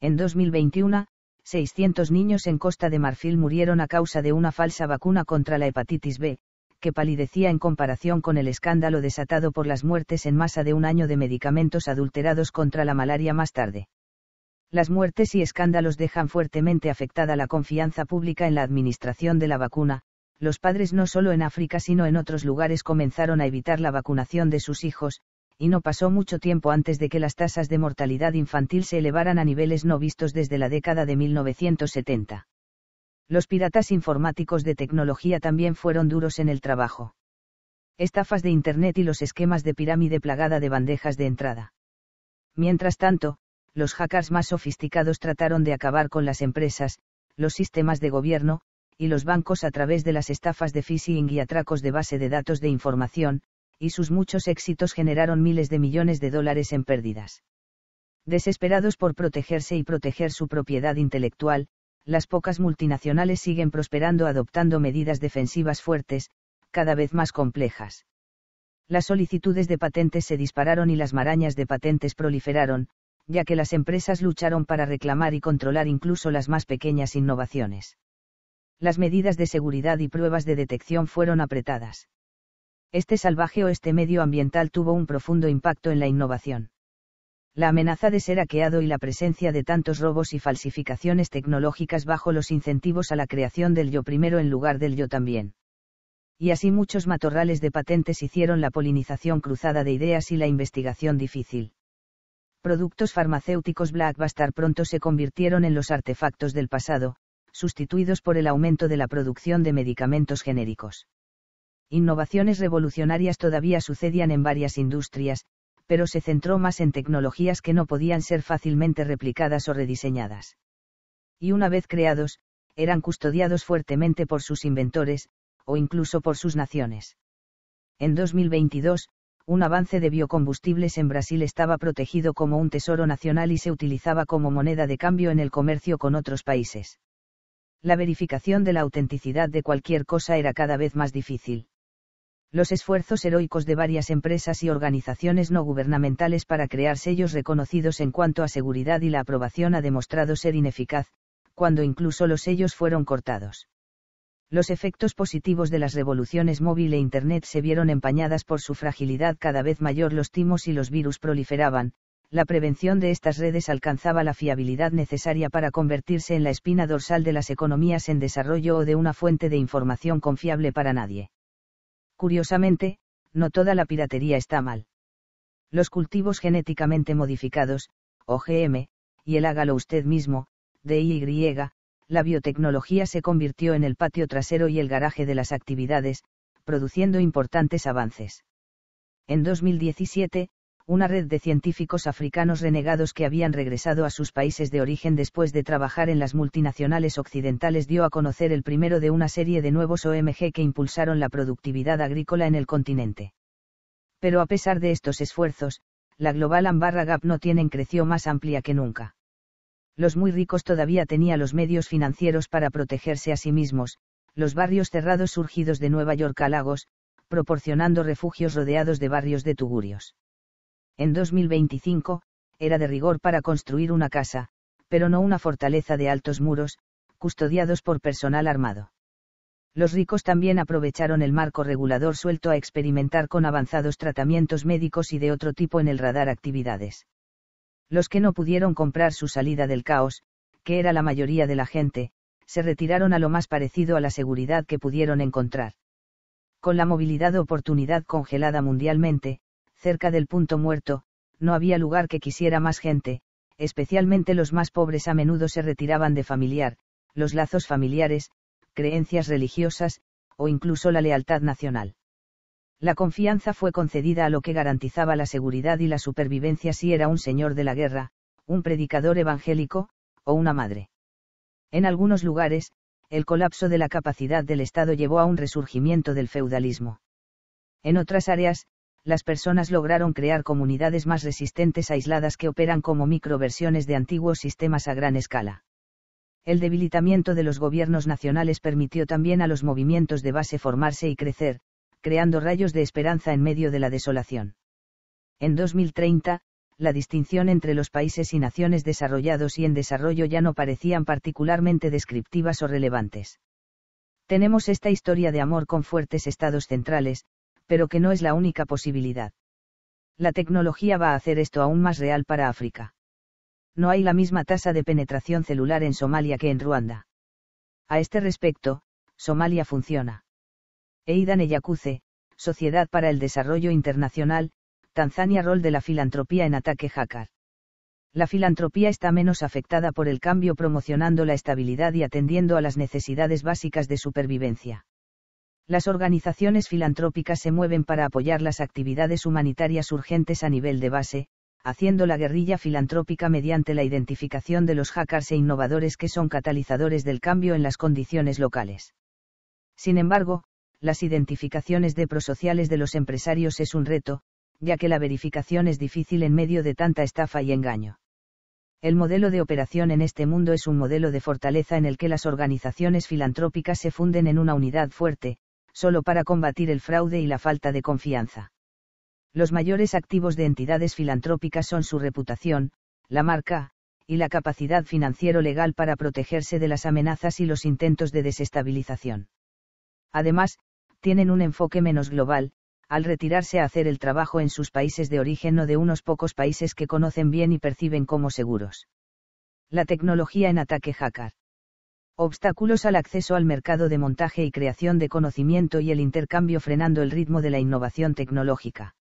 En 2021, 600 niños en Costa de Marfil murieron a causa de una falsa vacuna contra la hepatitis B, que palidecía en comparación con el escándalo desatado por las muertes en masa de un año de medicamentos adulterados contra la malaria más tarde. Las muertes y escándalos dejan fuertemente afectada la confianza pública en la administración de la vacuna, los padres no solo en África sino en otros lugares comenzaron a evitar la vacunación de sus hijos, y no pasó mucho tiempo antes de que las tasas de mortalidad infantil se elevaran a niveles no vistos desde la década de 1970. Los piratas informáticos de tecnología también fueron duros en el trabajo. Estafas de Internet y los esquemas de pirámide plagada de bandejas de entrada. Mientras tanto, los hackers más sofisticados trataron de acabar con las empresas, los sistemas de gobierno, y los bancos a través de las estafas de phishing y atracos de base de datos de información, y sus muchos éxitos generaron miles de millones de dólares en pérdidas. Desesperados por protegerse y proteger su propiedad intelectual, las pocas multinacionales siguen prosperando adoptando medidas defensivas fuertes, cada vez más complejas. Las solicitudes de patentes se dispararon y las marañas de patentes proliferaron, ya que las empresas lucharon para reclamar y controlar incluso las más pequeñas innovaciones. Las medidas de seguridad y pruebas de detección fueron apretadas. Este salvaje o este medio ambiental tuvo un profundo impacto en la innovación la amenaza de ser hackeado y la presencia de tantos robos y falsificaciones tecnológicas bajo los incentivos a la creación del yo primero en lugar del yo también. Y así muchos matorrales de patentes hicieron la polinización cruzada de ideas y la investigación difícil. Productos farmacéuticos estar pronto se convirtieron en los artefactos del pasado, sustituidos por el aumento de la producción de medicamentos genéricos. Innovaciones revolucionarias todavía sucedían en varias industrias, pero se centró más en tecnologías que no podían ser fácilmente replicadas o rediseñadas. Y una vez creados, eran custodiados fuertemente por sus inventores, o incluso por sus naciones. En 2022, un avance de biocombustibles en Brasil estaba protegido como un tesoro nacional y se utilizaba como moneda de cambio en el comercio con otros países. La verificación de la autenticidad de cualquier cosa era cada vez más difícil los esfuerzos heroicos de varias empresas y organizaciones no gubernamentales para crear sellos reconocidos en cuanto a seguridad y la aprobación ha demostrado ser ineficaz, cuando incluso los sellos fueron cortados. Los efectos positivos de las revoluciones móvil e Internet se vieron empañadas por su fragilidad cada vez mayor los timos y los virus proliferaban, la prevención de estas redes alcanzaba la fiabilidad necesaria para convertirse en la espina dorsal de las economías en desarrollo o de una fuente de información confiable para nadie Curiosamente, no toda la piratería está mal. Los cultivos genéticamente modificados, OGM, y el hágalo usted mismo, DIY, la biotecnología se convirtió en el patio trasero y el garaje de las actividades, produciendo importantes avances. En 2017, una red de científicos africanos renegados que habían regresado a sus países de origen después de trabajar en las multinacionales occidentales dio a conocer el primero de una serie de nuevos OMG que impulsaron la productividad agrícola en el continente. Pero a pesar de estos esfuerzos, la Global Ambarra Gap no tienen creció más amplia que nunca. Los muy ricos todavía tenían los medios financieros para protegerse a sí mismos, los barrios cerrados surgidos de Nueva York a Lagos, proporcionando refugios rodeados de barrios de tugurios en 2025, era de rigor para construir una casa, pero no una fortaleza de altos muros, custodiados por personal armado. Los ricos también aprovecharon el marco regulador suelto a experimentar con avanzados tratamientos médicos y de otro tipo en el radar actividades. Los que no pudieron comprar su salida del caos, que era la mayoría de la gente, se retiraron a lo más parecido a la seguridad que pudieron encontrar. Con la movilidad de oportunidad congelada mundialmente, cerca del punto muerto, no había lugar que quisiera más gente, especialmente los más pobres a menudo se retiraban de familiar, los lazos familiares, creencias religiosas, o incluso la lealtad nacional. La confianza fue concedida a lo que garantizaba la seguridad y la supervivencia si era un señor de la guerra, un predicador evangélico, o una madre. En algunos lugares, el colapso de la capacidad del Estado llevó a un resurgimiento del feudalismo. En otras áreas, las personas lograron crear comunidades más resistentes aisladas que operan como microversiones de antiguos sistemas a gran escala. El debilitamiento de los gobiernos nacionales permitió también a los movimientos de base formarse y crecer, creando rayos de esperanza en medio de la desolación. En 2030, la distinción entre los países y naciones desarrollados y en desarrollo ya no parecían particularmente descriptivas o relevantes. Tenemos esta historia de amor con fuertes estados centrales, pero que no es la única posibilidad. La tecnología va a hacer esto aún más real para África. No hay la misma tasa de penetración celular en Somalia que en Ruanda. A este respecto, Somalia funciona. Eidan Eyakuze, Sociedad para el Desarrollo Internacional, Tanzania Rol de la Filantropía en Ataque Hacker. La filantropía está menos afectada por el cambio promocionando la estabilidad y atendiendo a las necesidades básicas de supervivencia las organizaciones filantrópicas se mueven para apoyar las actividades humanitarias urgentes a nivel de base, haciendo la guerrilla filantrópica mediante la identificación de los hackers e innovadores que son catalizadores del cambio en las condiciones locales. Sin embargo, las identificaciones de prosociales de los empresarios es un reto, ya que la verificación es difícil en medio de tanta estafa y engaño. El modelo de operación en este mundo es un modelo de fortaleza en el que las organizaciones filantrópicas se funden en una unidad fuerte, solo para combatir el fraude y la falta de confianza. Los mayores activos de entidades filantrópicas son su reputación, la marca, y la capacidad financiero legal para protegerse de las amenazas y los intentos de desestabilización. Además, tienen un enfoque menos global, al retirarse a hacer el trabajo en sus países de origen o de unos pocos países que conocen bien y perciben como seguros. La tecnología en ataque hacker obstáculos al acceso al mercado de montaje y creación de conocimiento y el intercambio frenando el ritmo de la innovación tecnológica.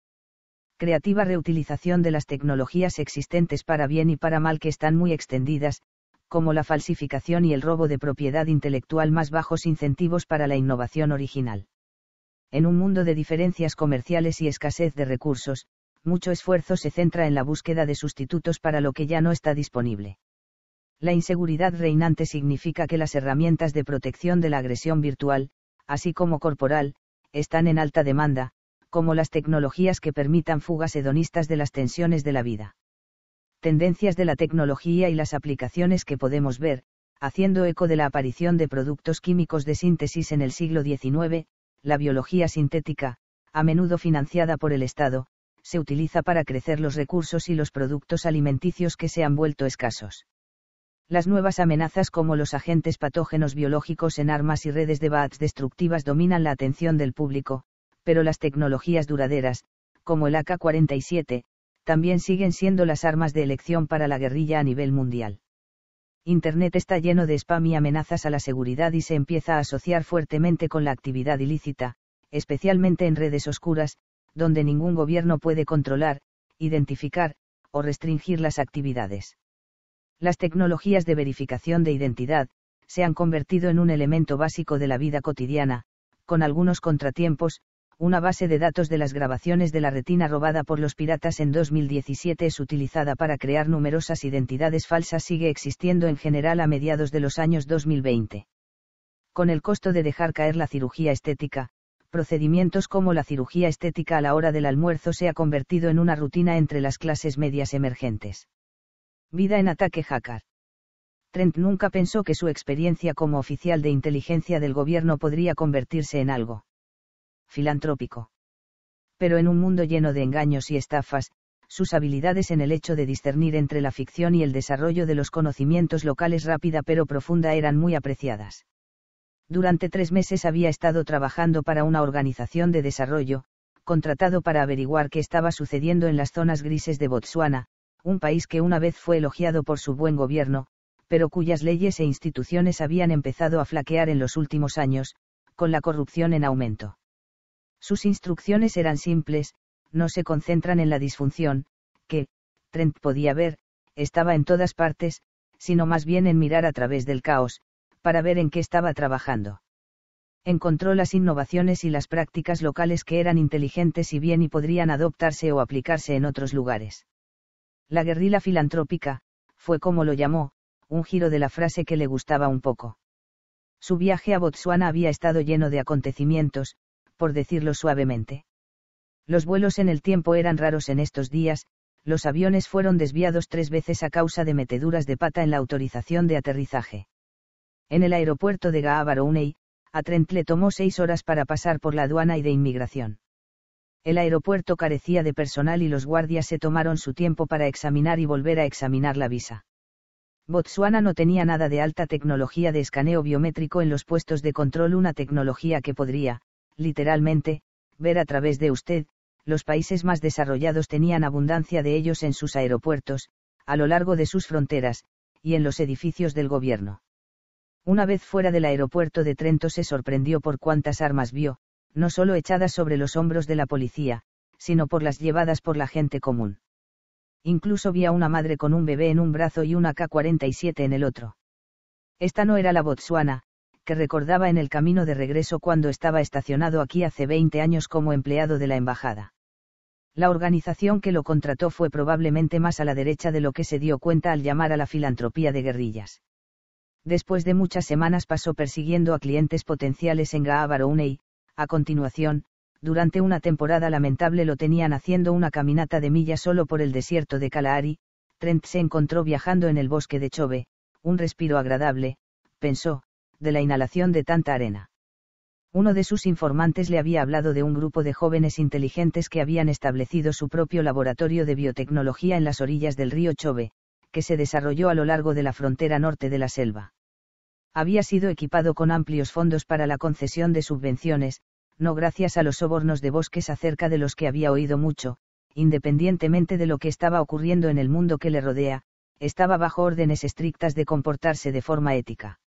Creativa reutilización de las tecnologías existentes para bien y para mal que están muy extendidas, como la falsificación y el robo de propiedad intelectual más bajos incentivos para la innovación original. En un mundo de diferencias comerciales y escasez de recursos, mucho esfuerzo se centra en la búsqueda de sustitutos para lo que ya no está disponible la inseguridad reinante significa que las herramientas de protección de la agresión virtual, así como corporal, están en alta demanda, como las tecnologías que permitan fugas hedonistas de las tensiones de la vida. Tendencias de la tecnología y las aplicaciones que podemos ver, haciendo eco de la aparición de productos químicos de síntesis en el siglo XIX, la biología sintética, a menudo financiada por el Estado, se utiliza para crecer los recursos y los productos alimenticios que se han vuelto escasos las nuevas amenazas como los agentes patógenos biológicos en armas y redes de BATs destructivas dominan la atención del público, pero las tecnologías duraderas, como el AK-47, también siguen siendo las armas de elección para la guerrilla a nivel mundial. Internet está lleno de spam y amenazas a la seguridad y se empieza a asociar fuertemente con la actividad ilícita, especialmente en redes oscuras, donde ningún gobierno puede controlar, identificar, o restringir las actividades las tecnologías de verificación de identidad, se han convertido en un elemento básico de la vida cotidiana, con algunos contratiempos, una base de datos de las grabaciones de la retina robada por los piratas en 2017 es utilizada para crear numerosas identidades falsas sigue existiendo en general a mediados de los años 2020. Con el costo de dejar caer la cirugía estética, procedimientos como la cirugía estética a la hora del almuerzo se ha convertido en una rutina entre las clases medias emergentes. Vida en ataque hacker. Trent nunca pensó que su experiencia como oficial de inteligencia del gobierno podría convertirse en algo filantrópico. Pero en un mundo lleno de engaños y estafas, sus habilidades en el hecho de discernir entre la ficción y el desarrollo de los conocimientos locales rápida pero profunda eran muy apreciadas. Durante tres meses había estado trabajando para una organización de desarrollo, contratado para averiguar qué estaba sucediendo en las zonas grises de Botsuana, un país que una vez fue elogiado por su buen gobierno, pero cuyas leyes e instituciones habían empezado a flaquear en los últimos años, con la corrupción en aumento. Sus instrucciones eran simples, no se concentran en la disfunción, que, Trent podía ver, estaba en todas partes, sino más bien en mirar a través del caos, para ver en qué estaba trabajando. Encontró las innovaciones y las prácticas locales que eran inteligentes y bien y podrían adoptarse o aplicarse en otros lugares. La guerrilla filantrópica, fue como lo llamó, un giro de la frase que le gustaba un poco. Su viaje a Botsuana había estado lleno de acontecimientos, por decirlo suavemente. Los vuelos en el tiempo eran raros en estos días, los aviones fueron desviados tres veces a causa de meteduras de pata en la autorización de aterrizaje. En el aeropuerto de Unei, a Trent le tomó seis horas para pasar por la aduana y de inmigración el aeropuerto carecía de personal y los guardias se tomaron su tiempo para examinar y volver a examinar la visa. Botsuana no tenía nada de alta tecnología de escaneo biométrico en los puestos de control, una tecnología que podría, literalmente, ver a través de usted, los países más desarrollados tenían abundancia de ellos en sus aeropuertos, a lo largo de sus fronteras, y en los edificios del gobierno. Una vez fuera del aeropuerto de Trento se sorprendió por cuántas armas vio, no solo echadas sobre los hombros de la policía, sino por las llevadas por la gente común. Incluso vi a una madre con un bebé en un brazo y una K-47 en el otro. Esta no era la Botsuana, que recordaba en el camino de regreso cuando estaba estacionado aquí hace 20 años como empleado de la embajada. La organización que lo contrató fue probablemente más a la derecha de lo que se dio cuenta al llamar a la filantropía de guerrillas. Después de muchas semanas pasó persiguiendo a clientes potenciales en Gaábaro a continuación, durante una temporada lamentable lo tenían haciendo una caminata de millas solo por el desierto de Kalahari, Trent se encontró viajando en el bosque de Chove, un respiro agradable, pensó, de la inhalación de tanta arena. Uno de sus informantes le había hablado de un grupo de jóvenes inteligentes que habían establecido su propio laboratorio de biotecnología en las orillas del río Chove, que se desarrolló a lo largo de la frontera norte de la selva había sido equipado con amplios fondos para la concesión de subvenciones, no gracias a los sobornos de bosques acerca de los que había oído mucho, independientemente de lo que estaba ocurriendo en el mundo que le rodea, estaba bajo órdenes estrictas de comportarse de forma ética.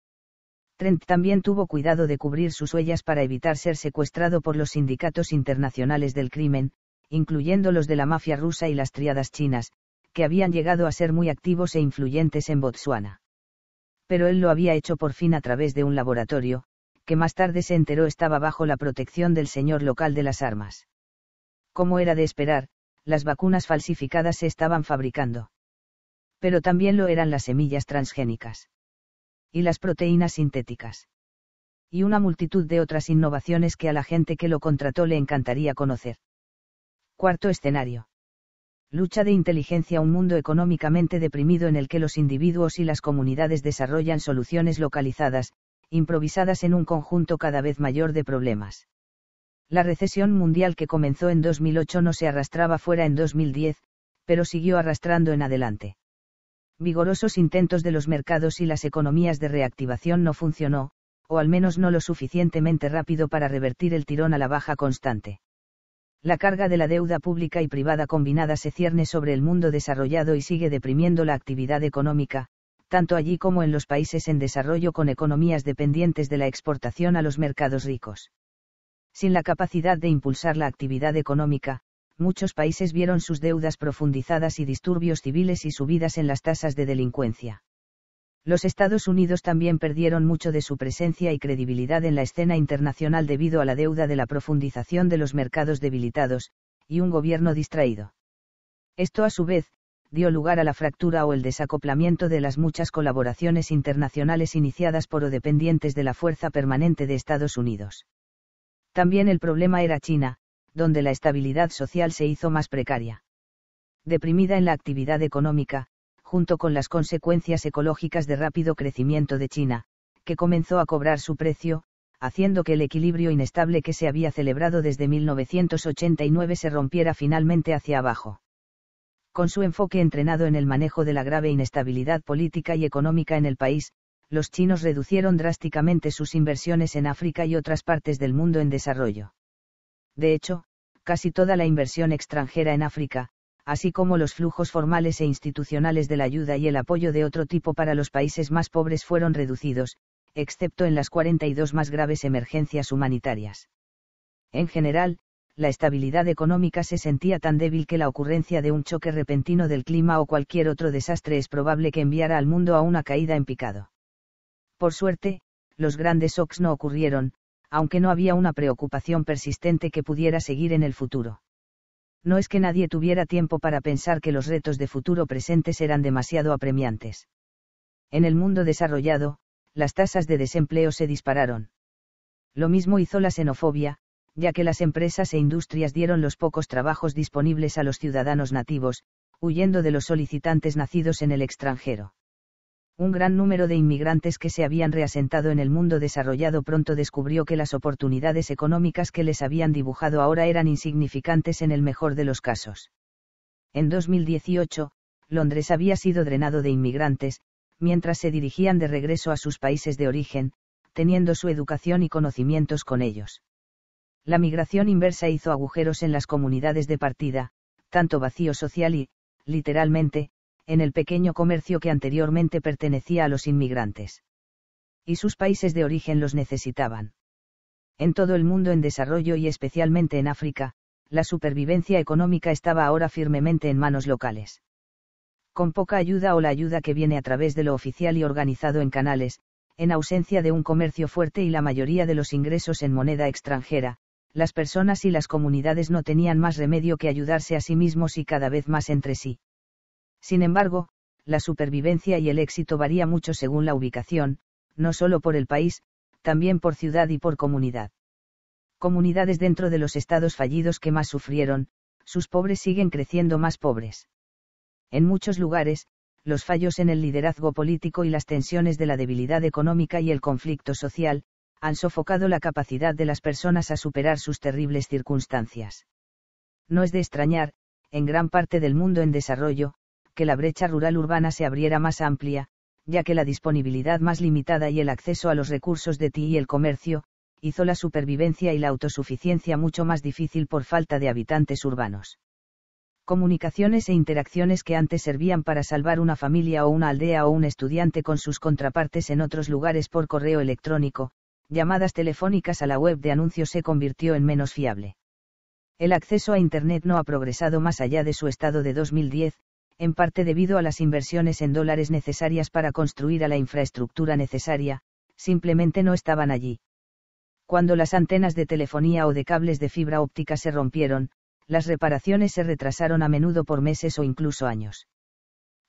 Trent también tuvo cuidado de cubrir sus huellas para evitar ser secuestrado por los sindicatos internacionales del crimen, incluyendo los de la mafia rusa y las triadas chinas, que habían llegado a ser muy activos e influyentes en Botsuana pero él lo había hecho por fin a través de un laboratorio, que más tarde se enteró estaba bajo la protección del señor local de las armas. Como era de esperar, las vacunas falsificadas se estaban fabricando. Pero también lo eran las semillas transgénicas. Y las proteínas sintéticas. Y una multitud de otras innovaciones que a la gente que lo contrató le encantaría conocer. Cuarto escenario lucha de inteligencia un mundo económicamente deprimido en el que los individuos y las comunidades desarrollan soluciones localizadas, improvisadas en un conjunto cada vez mayor de problemas. La recesión mundial que comenzó en 2008 no se arrastraba fuera en 2010, pero siguió arrastrando en adelante. Vigorosos intentos de los mercados y las economías de reactivación no funcionó, o al menos no lo suficientemente rápido para revertir el tirón a la baja constante la carga de la deuda pública y privada combinada se cierne sobre el mundo desarrollado y sigue deprimiendo la actividad económica, tanto allí como en los países en desarrollo con economías dependientes de la exportación a los mercados ricos. Sin la capacidad de impulsar la actividad económica, muchos países vieron sus deudas profundizadas y disturbios civiles y subidas en las tasas de delincuencia. Los Estados Unidos también perdieron mucho de su presencia y credibilidad en la escena internacional debido a la deuda de la profundización de los mercados debilitados, y un gobierno distraído. Esto a su vez, dio lugar a la fractura o el desacoplamiento de las muchas colaboraciones internacionales iniciadas por o dependientes de la fuerza permanente de Estados Unidos. También el problema era China, donde la estabilidad social se hizo más precaria. Deprimida en la actividad económica, junto con las consecuencias ecológicas de rápido crecimiento de China, que comenzó a cobrar su precio, haciendo que el equilibrio inestable que se había celebrado desde 1989 se rompiera finalmente hacia abajo. Con su enfoque entrenado en el manejo de la grave inestabilidad política y económica en el país, los chinos reducieron drásticamente sus inversiones en África y otras partes del mundo en desarrollo. De hecho, casi toda la inversión extranjera en África, así como los flujos formales e institucionales de la ayuda y el apoyo de otro tipo para los países más pobres fueron reducidos, excepto en las 42 más graves emergencias humanitarias. En general, la estabilidad económica se sentía tan débil que la ocurrencia de un choque repentino del clima o cualquier otro desastre es probable que enviara al mundo a una caída en picado. Por suerte, los grandes shocks no ocurrieron, aunque no había una preocupación persistente que pudiera seguir en el futuro no es que nadie tuviera tiempo para pensar que los retos de futuro presentes eran demasiado apremiantes. En el mundo desarrollado, las tasas de desempleo se dispararon. Lo mismo hizo la xenofobia, ya que las empresas e industrias dieron los pocos trabajos disponibles a los ciudadanos nativos, huyendo de los solicitantes nacidos en el extranjero un gran número de inmigrantes que se habían reasentado en el mundo desarrollado pronto descubrió que las oportunidades económicas que les habían dibujado ahora eran insignificantes en el mejor de los casos. En 2018, Londres había sido drenado de inmigrantes, mientras se dirigían de regreso a sus países de origen, teniendo su educación y conocimientos con ellos. La migración inversa hizo agujeros en las comunidades de partida, tanto vacío social y, literalmente, en el pequeño comercio que anteriormente pertenecía a los inmigrantes. Y sus países de origen los necesitaban. En todo el mundo en desarrollo y especialmente en África, la supervivencia económica estaba ahora firmemente en manos locales. Con poca ayuda o la ayuda que viene a través de lo oficial y organizado en canales, en ausencia de un comercio fuerte y la mayoría de los ingresos en moneda extranjera, las personas y las comunidades no tenían más remedio que ayudarse a sí mismos y cada vez más entre sí. Sin embargo, la supervivencia y el éxito varía mucho según la ubicación, no solo por el país, también por ciudad y por comunidad. Comunidades dentro de los estados fallidos que más sufrieron, sus pobres siguen creciendo más pobres. En muchos lugares, los fallos en el liderazgo político y las tensiones de la debilidad económica y el conflicto social, han sofocado la capacidad de las personas a superar sus terribles circunstancias. No es de extrañar, en gran parte del mundo en desarrollo, que la brecha rural-urbana se abriera más amplia, ya que la disponibilidad más limitada y el acceso a los recursos de TI y el comercio, hizo la supervivencia y la autosuficiencia mucho más difícil por falta de habitantes urbanos. Comunicaciones e interacciones que antes servían para salvar una familia o una aldea o un estudiante con sus contrapartes en otros lugares por correo electrónico, llamadas telefónicas a la web de anuncios se convirtió en menos fiable. El acceso a Internet no ha progresado más allá de su estado de 2010, en parte debido a las inversiones en dólares necesarias para construir a la infraestructura necesaria, simplemente no estaban allí. Cuando las antenas de telefonía o de cables de fibra óptica se rompieron, las reparaciones se retrasaron a menudo por meses o incluso años.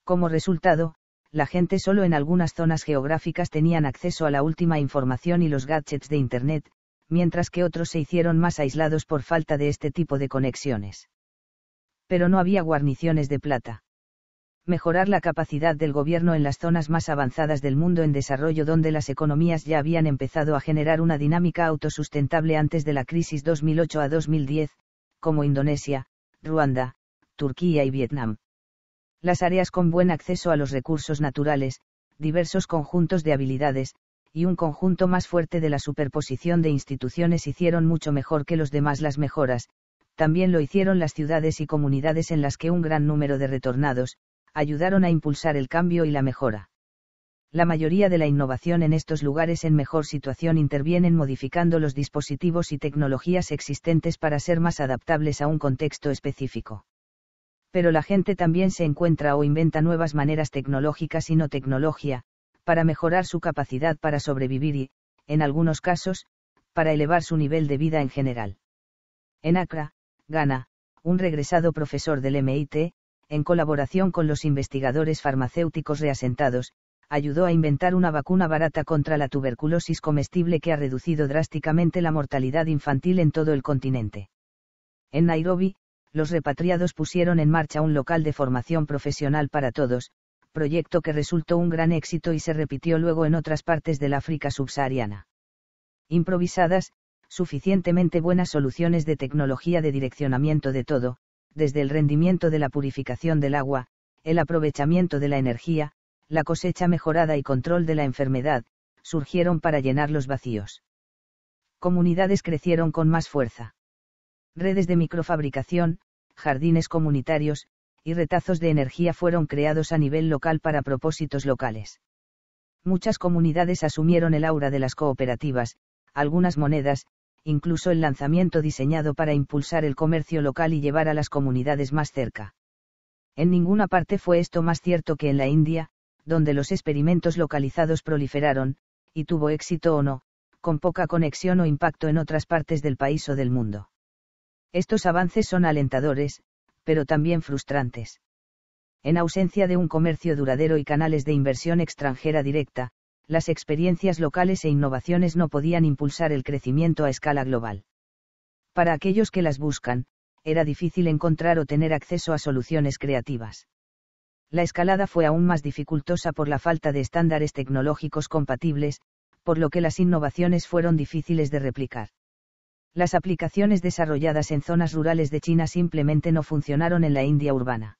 Como resultado, la gente solo en algunas zonas geográficas tenían acceso a la última información y los gadgets de Internet, mientras que otros se hicieron más aislados por falta de este tipo de conexiones. Pero no había guarniciones de plata mejorar la capacidad del gobierno en las zonas más avanzadas del mundo en desarrollo donde las economías ya habían empezado a generar una dinámica autosustentable antes de la crisis 2008 a 2010, como Indonesia, Ruanda, Turquía y Vietnam. Las áreas con buen acceso a los recursos naturales, diversos conjuntos de habilidades, y un conjunto más fuerte de la superposición de instituciones hicieron mucho mejor que los demás las mejoras, también lo hicieron las ciudades y comunidades en las que un gran número de retornados, ayudaron a impulsar el cambio y la mejora. La mayoría de la innovación en estos lugares en mejor situación intervienen modificando los dispositivos y tecnologías existentes para ser más adaptables a un contexto específico. Pero la gente también se encuentra o inventa nuevas maneras tecnológicas y no tecnología, para mejorar su capacidad para sobrevivir y, en algunos casos, para elevar su nivel de vida en general. En Accra, Ghana, un regresado profesor del MIT, en colaboración con los investigadores farmacéuticos reasentados, ayudó a inventar una vacuna barata contra la tuberculosis comestible que ha reducido drásticamente la mortalidad infantil en todo el continente. En Nairobi, los repatriados pusieron en marcha un local de formación profesional para todos, proyecto que resultó un gran éxito y se repitió luego en otras partes del África subsahariana. Improvisadas, suficientemente buenas soluciones de tecnología de direccionamiento de todo, desde el rendimiento de la purificación del agua, el aprovechamiento de la energía, la cosecha mejorada y control de la enfermedad, surgieron para llenar los vacíos. Comunidades crecieron con más fuerza. Redes de microfabricación, jardines comunitarios, y retazos de energía fueron creados a nivel local para propósitos locales. Muchas comunidades asumieron el aura de las cooperativas, algunas monedas, incluso el lanzamiento diseñado para impulsar el comercio local y llevar a las comunidades más cerca. En ninguna parte fue esto más cierto que en la India, donde los experimentos localizados proliferaron, y tuvo éxito o no, con poca conexión o impacto en otras partes del país o del mundo. Estos avances son alentadores, pero también frustrantes. En ausencia de un comercio duradero y canales de inversión extranjera directa, las experiencias locales e innovaciones no podían impulsar el crecimiento a escala global. Para aquellos que las buscan, era difícil encontrar o tener acceso a soluciones creativas. La escalada fue aún más dificultosa por la falta de estándares tecnológicos compatibles, por lo que las innovaciones fueron difíciles de replicar. Las aplicaciones desarrolladas en zonas rurales de China simplemente no funcionaron en la India urbana.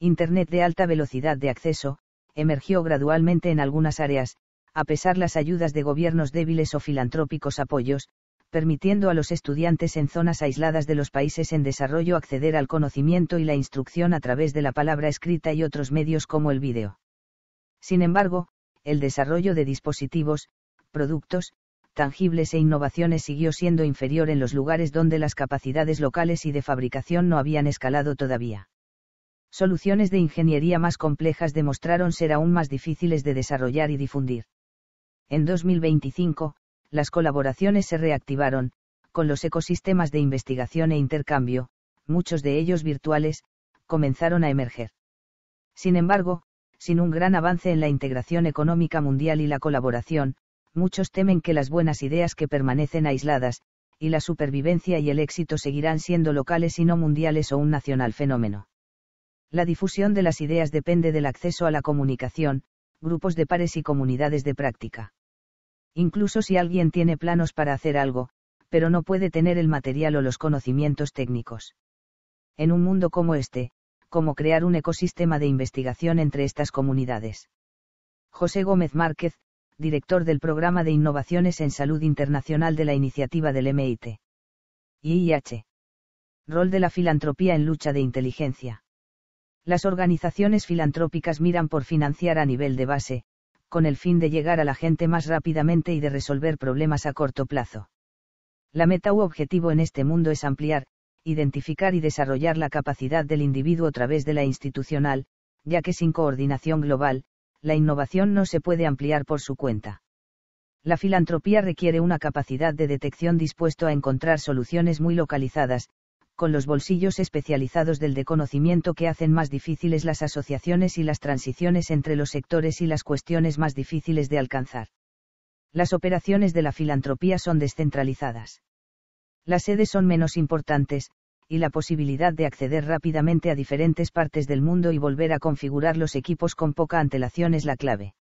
Internet de alta velocidad de acceso, emergió gradualmente en algunas áreas, a pesar las ayudas de gobiernos débiles o filantrópicos apoyos, permitiendo a los estudiantes en zonas aisladas de los países en desarrollo acceder al conocimiento y la instrucción a través de la palabra escrita y otros medios como el vídeo. Sin embargo, el desarrollo de dispositivos, productos, tangibles e innovaciones siguió siendo inferior en los lugares donde las capacidades locales y de fabricación no habían escalado todavía soluciones de ingeniería más complejas demostraron ser aún más difíciles de desarrollar y difundir. En 2025, las colaboraciones se reactivaron, con los ecosistemas de investigación e intercambio, muchos de ellos virtuales, comenzaron a emerger. Sin embargo, sin un gran avance en la integración económica mundial y la colaboración, muchos temen que las buenas ideas que permanecen aisladas, y la supervivencia y el éxito seguirán siendo locales y no mundiales o un nacional fenómeno. La difusión de las ideas depende del acceso a la comunicación, grupos de pares y comunidades de práctica. Incluso si alguien tiene planos para hacer algo, pero no puede tener el material o los conocimientos técnicos. En un mundo como este, cómo crear un ecosistema de investigación entre estas comunidades. José Gómez Márquez, director del Programa de Innovaciones en Salud Internacional de la Iniciativa del MIT. IIH. Rol de la filantropía en lucha de inteligencia las organizaciones filantrópicas miran por financiar a nivel de base, con el fin de llegar a la gente más rápidamente y de resolver problemas a corto plazo. La meta u objetivo en este mundo es ampliar, identificar y desarrollar la capacidad del individuo a través de la institucional, ya que sin coordinación global, la innovación no se puede ampliar por su cuenta. La filantropía requiere una capacidad de detección dispuesto a encontrar soluciones muy localizadas, con los bolsillos especializados del de conocimiento que hacen más difíciles las asociaciones y las transiciones entre los sectores y las cuestiones más difíciles de alcanzar. Las operaciones de la filantropía son descentralizadas. Las sedes son menos importantes, y la posibilidad de acceder rápidamente a diferentes partes del mundo y volver a configurar los equipos con poca antelación es la clave.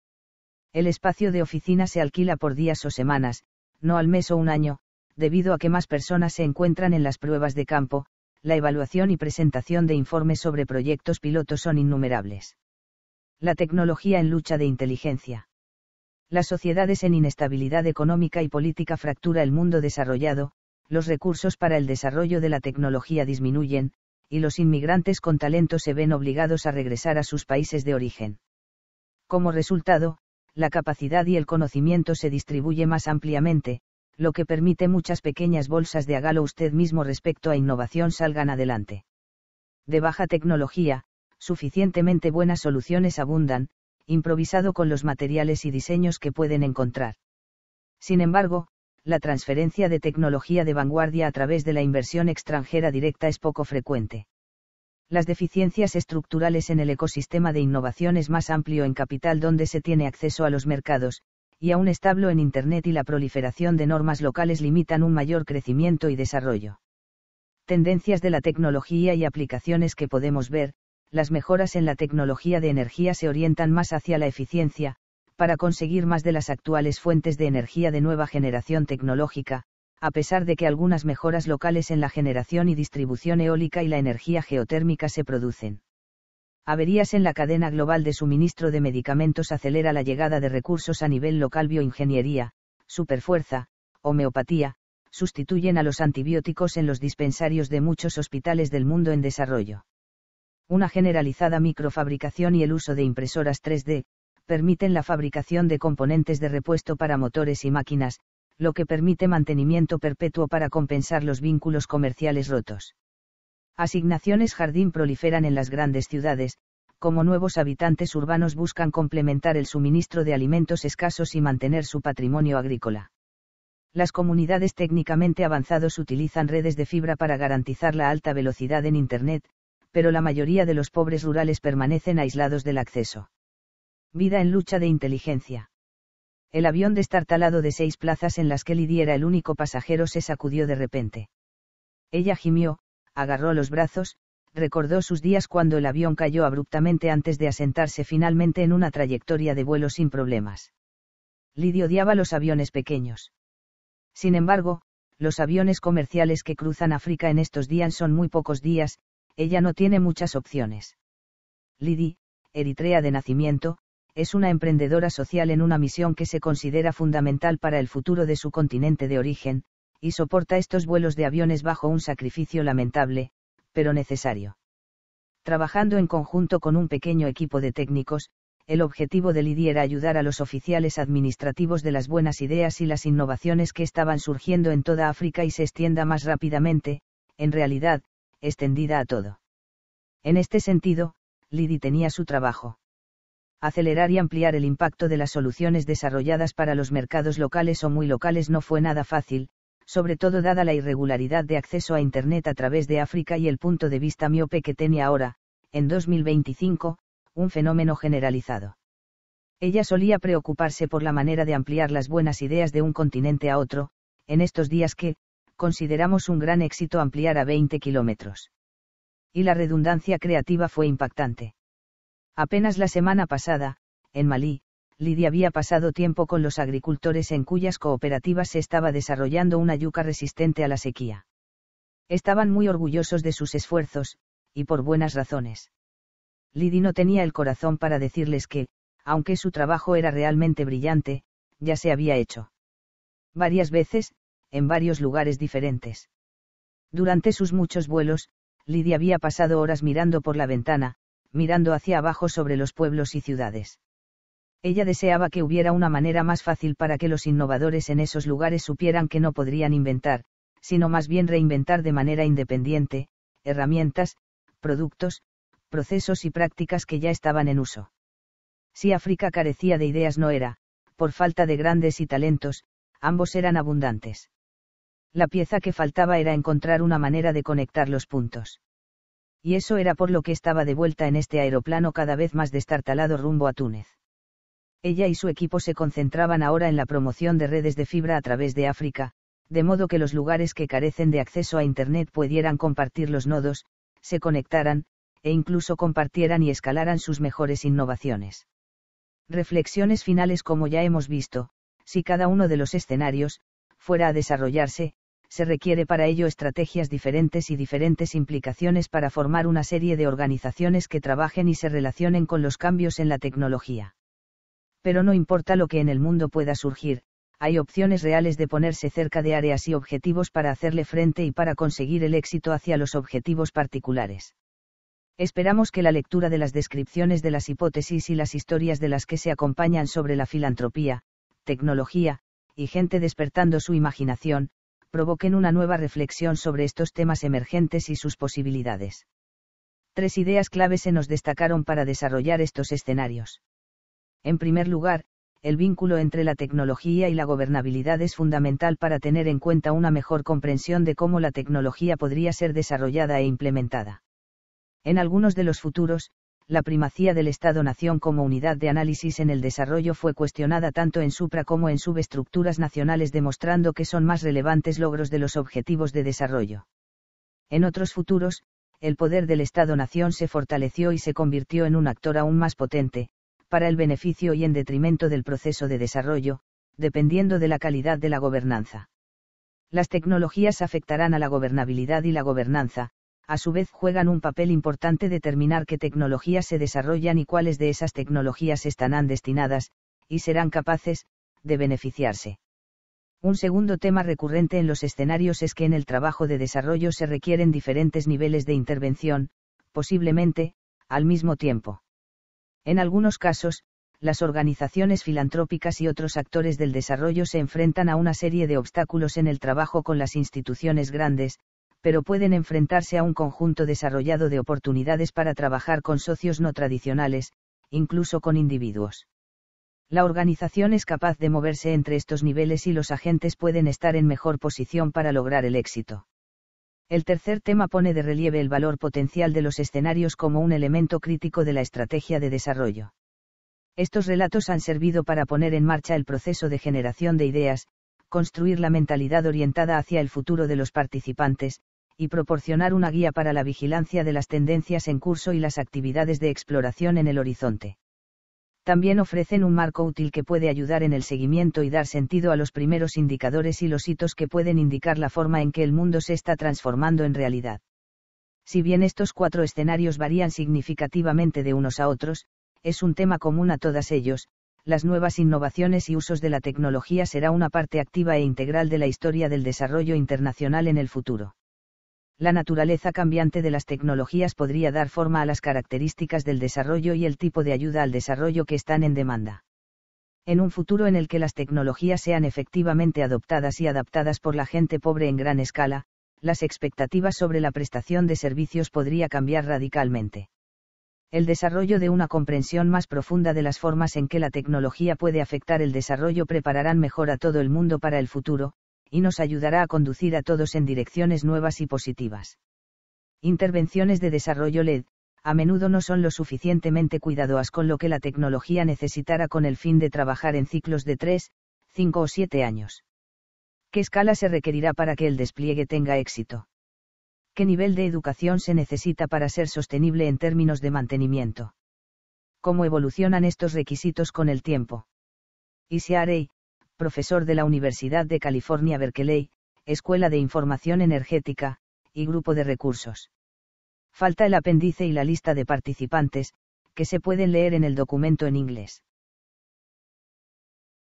El espacio de oficina se alquila por días o semanas, no al mes o un año, debido a que más personas se encuentran en las pruebas de campo, la evaluación y presentación de informes sobre proyectos pilotos son innumerables. La tecnología en lucha de inteligencia. Las sociedades en inestabilidad económica y política fractura el mundo desarrollado, los recursos para el desarrollo de la tecnología disminuyen, y los inmigrantes con talento se ven obligados a regresar a sus países de origen. Como resultado, la capacidad y el conocimiento se distribuye más ampliamente, lo que permite muchas pequeñas bolsas de agalo usted mismo respecto a innovación salgan adelante. De baja tecnología, suficientemente buenas soluciones abundan, improvisado con los materiales y diseños que pueden encontrar. Sin embargo, la transferencia de tecnología de vanguardia a través de la inversión extranjera directa es poco frecuente. Las deficiencias estructurales en el ecosistema de innovación es más amplio en capital donde se tiene acceso a los mercados, y a un establo en Internet y la proliferación de normas locales limitan un mayor crecimiento y desarrollo. Tendencias de la tecnología y aplicaciones que podemos ver, las mejoras en la tecnología de energía se orientan más hacia la eficiencia, para conseguir más de las actuales fuentes de energía de nueva generación tecnológica, a pesar de que algunas mejoras locales en la generación y distribución eólica y la energía geotérmica se producen averías en la cadena global de suministro de medicamentos acelera la llegada de recursos a nivel local bioingeniería, superfuerza, homeopatía, sustituyen a los antibióticos en los dispensarios de muchos hospitales del mundo en desarrollo. Una generalizada microfabricación y el uso de impresoras 3D, permiten la fabricación de componentes de repuesto para motores y máquinas, lo que permite mantenimiento perpetuo para compensar los vínculos comerciales rotos. Asignaciones jardín proliferan en las grandes ciudades, como nuevos habitantes urbanos buscan complementar el suministro de alimentos escasos y mantener su patrimonio agrícola. Las comunidades técnicamente avanzados utilizan redes de fibra para garantizar la alta velocidad en Internet, pero la mayoría de los pobres rurales permanecen aislados del acceso. Vida en lucha de inteligencia. El avión destartalado de seis plazas en las que lidiera el único pasajero se sacudió de repente. Ella gimió, agarró los brazos, recordó sus días cuando el avión cayó abruptamente antes de asentarse finalmente en una trayectoria de vuelo sin problemas. Lidi odiaba los aviones pequeños. Sin embargo, los aviones comerciales que cruzan África en estos días son muy pocos días, ella no tiene muchas opciones. Lidi, eritrea de nacimiento, es una emprendedora social en una misión que se considera fundamental para el futuro de su continente de origen, y soporta estos vuelos de aviones bajo un sacrificio lamentable, pero necesario. Trabajando en conjunto con un pequeño equipo de técnicos, el objetivo de Lidi era ayudar a los oficiales administrativos de las buenas ideas y las innovaciones que estaban surgiendo en toda África y se extienda más rápidamente, en realidad, extendida a todo. En este sentido, Lidi tenía su trabajo. Acelerar y ampliar el impacto de las soluciones desarrolladas para los mercados locales o muy locales no fue nada fácil, sobre todo dada la irregularidad de acceso a Internet a través de África y el punto de vista miope que tenía ahora, en 2025, un fenómeno generalizado. Ella solía preocuparse por la manera de ampliar las buenas ideas de un continente a otro, en estos días que, consideramos un gran éxito ampliar a 20 kilómetros. Y la redundancia creativa fue impactante. Apenas la semana pasada, en Malí, Lidia había pasado tiempo con los agricultores en cuyas cooperativas se estaba desarrollando una yuca resistente a la sequía. Estaban muy orgullosos de sus esfuerzos, y por buenas razones. Lidi no tenía el corazón para decirles que, aunque su trabajo era realmente brillante, ya se había hecho. Varias veces, en varios lugares diferentes. Durante sus muchos vuelos, Lidia había pasado horas mirando por la ventana, mirando hacia abajo sobre los pueblos y ciudades. Ella deseaba que hubiera una manera más fácil para que los innovadores en esos lugares supieran que no podrían inventar, sino más bien reinventar de manera independiente, herramientas, productos, procesos y prácticas que ya estaban en uso. Si África carecía de ideas no era, por falta de grandes y talentos, ambos eran abundantes. La pieza que faltaba era encontrar una manera de conectar los puntos. Y eso era por lo que estaba de vuelta en este aeroplano cada vez más destartalado rumbo a Túnez. Ella y su equipo se concentraban ahora en la promoción de redes de fibra a través de África, de modo que los lugares que carecen de acceso a Internet pudieran compartir los nodos, se conectaran, e incluso compartieran y escalaran sus mejores innovaciones. Reflexiones finales Como ya hemos visto, si cada uno de los escenarios, fuera a desarrollarse, se requiere para ello estrategias diferentes y diferentes implicaciones para formar una serie de organizaciones que trabajen y se relacionen con los cambios en la tecnología pero no importa lo que en el mundo pueda surgir, hay opciones reales de ponerse cerca de áreas y objetivos para hacerle frente y para conseguir el éxito hacia los objetivos particulares. Esperamos que la lectura de las descripciones de las hipótesis y las historias de las que se acompañan sobre la filantropía, tecnología, y gente despertando su imaginación, provoquen una nueva reflexión sobre estos temas emergentes y sus posibilidades. Tres ideas claves se nos destacaron para desarrollar estos escenarios. En primer lugar, el vínculo entre la tecnología y la gobernabilidad es fundamental para tener en cuenta una mejor comprensión de cómo la tecnología podría ser desarrollada e implementada. En algunos de los futuros, la primacía del Estado-Nación como unidad de análisis en el desarrollo fue cuestionada tanto en supra como en subestructuras nacionales demostrando que son más relevantes logros de los objetivos de desarrollo. En otros futuros, el poder del Estado-Nación se fortaleció y se convirtió en un actor aún más potente, para el beneficio y en detrimento del proceso de desarrollo, dependiendo de la calidad de la gobernanza. Las tecnologías afectarán a la gobernabilidad y la gobernanza, a su vez juegan un papel importante determinar qué tecnologías se desarrollan y cuáles de esas tecnologías estarán destinadas, y serán capaces, de beneficiarse. Un segundo tema recurrente en los escenarios es que en el trabajo de desarrollo se requieren diferentes niveles de intervención, posiblemente, al mismo tiempo. En algunos casos, las organizaciones filantrópicas y otros actores del desarrollo se enfrentan a una serie de obstáculos en el trabajo con las instituciones grandes, pero pueden enfrentarse a un conjunto desarrollado de oportunidades para trabajar con socios no tradicionales, incluso con individuos. La organización es capaz de moverse entre estos niveles y los agentes pueden estar en mejor posición para lograr el éxito. El tercer tema pone de relieve el valor potencial de los escenarios como un elemento crítico de la estrategia de desarrollo. Estos relatos han servido para poner en marcha el proceso de generación de ideas, construir la mentalidad orientada hacia el futuro de los participantes, y proporcionar una guía para la vigilancia de las tendencias en curso y las actividades de exploración en el horizonte también ofrecen un marco útil que puede ayudar en el seguimiento y dar sentido a los primeros indicadores y los hitos que pueden indicar la forma en que el mundo se está transformando en realidad. Si bien estos cuatro escenarios varían significativamente de unos a otros, es un tema común a todos ellos, las nuevas innovaciones y usos de la tecnología será una parte activa e integral de la historia del desarrollo internacional en el futuro la naturaleza cambiante de las tecnologías podría dar forma a las características del desarrollo y el tipo de ayuda al desarrollo que están en demanda. En un futuro en el que las tecnologías sean efectivamente adoptadas y adaptadas por la gente pobre en gran escala, las expectativas sobre la prestación de servicios podría cambiar radicalmente. El desarrollo de una comprensión más profunda de las formas en que la tecnología puede afectar el desarrollo prepararán mejor a todo el mundo para el futuro, y nos ayudará a conducir a todos en direcciones nuevas y positivas. Intervenciones de desarrollo LED, a menudo no son lo suficientemente cuidadosas con lo que la tecnología necesitará con el fin de trabajar en ciclos de 3, 5 o 7 años. ¿Qué escala se requerirá para que el despliegue tenga éxito? ¿Qué nivel de educación se necesita para ser sostenible en términos de mantenimiento? ¿Cómo evolucionan estos requisitos con el tiempo? Y si haré, profesor de la Universidad de California Berkeley, Escuela de Información Energética, y Grupo de Recursos. Falta el apéndice y la lista de participantes, que se pueden leer en el documento en inglés.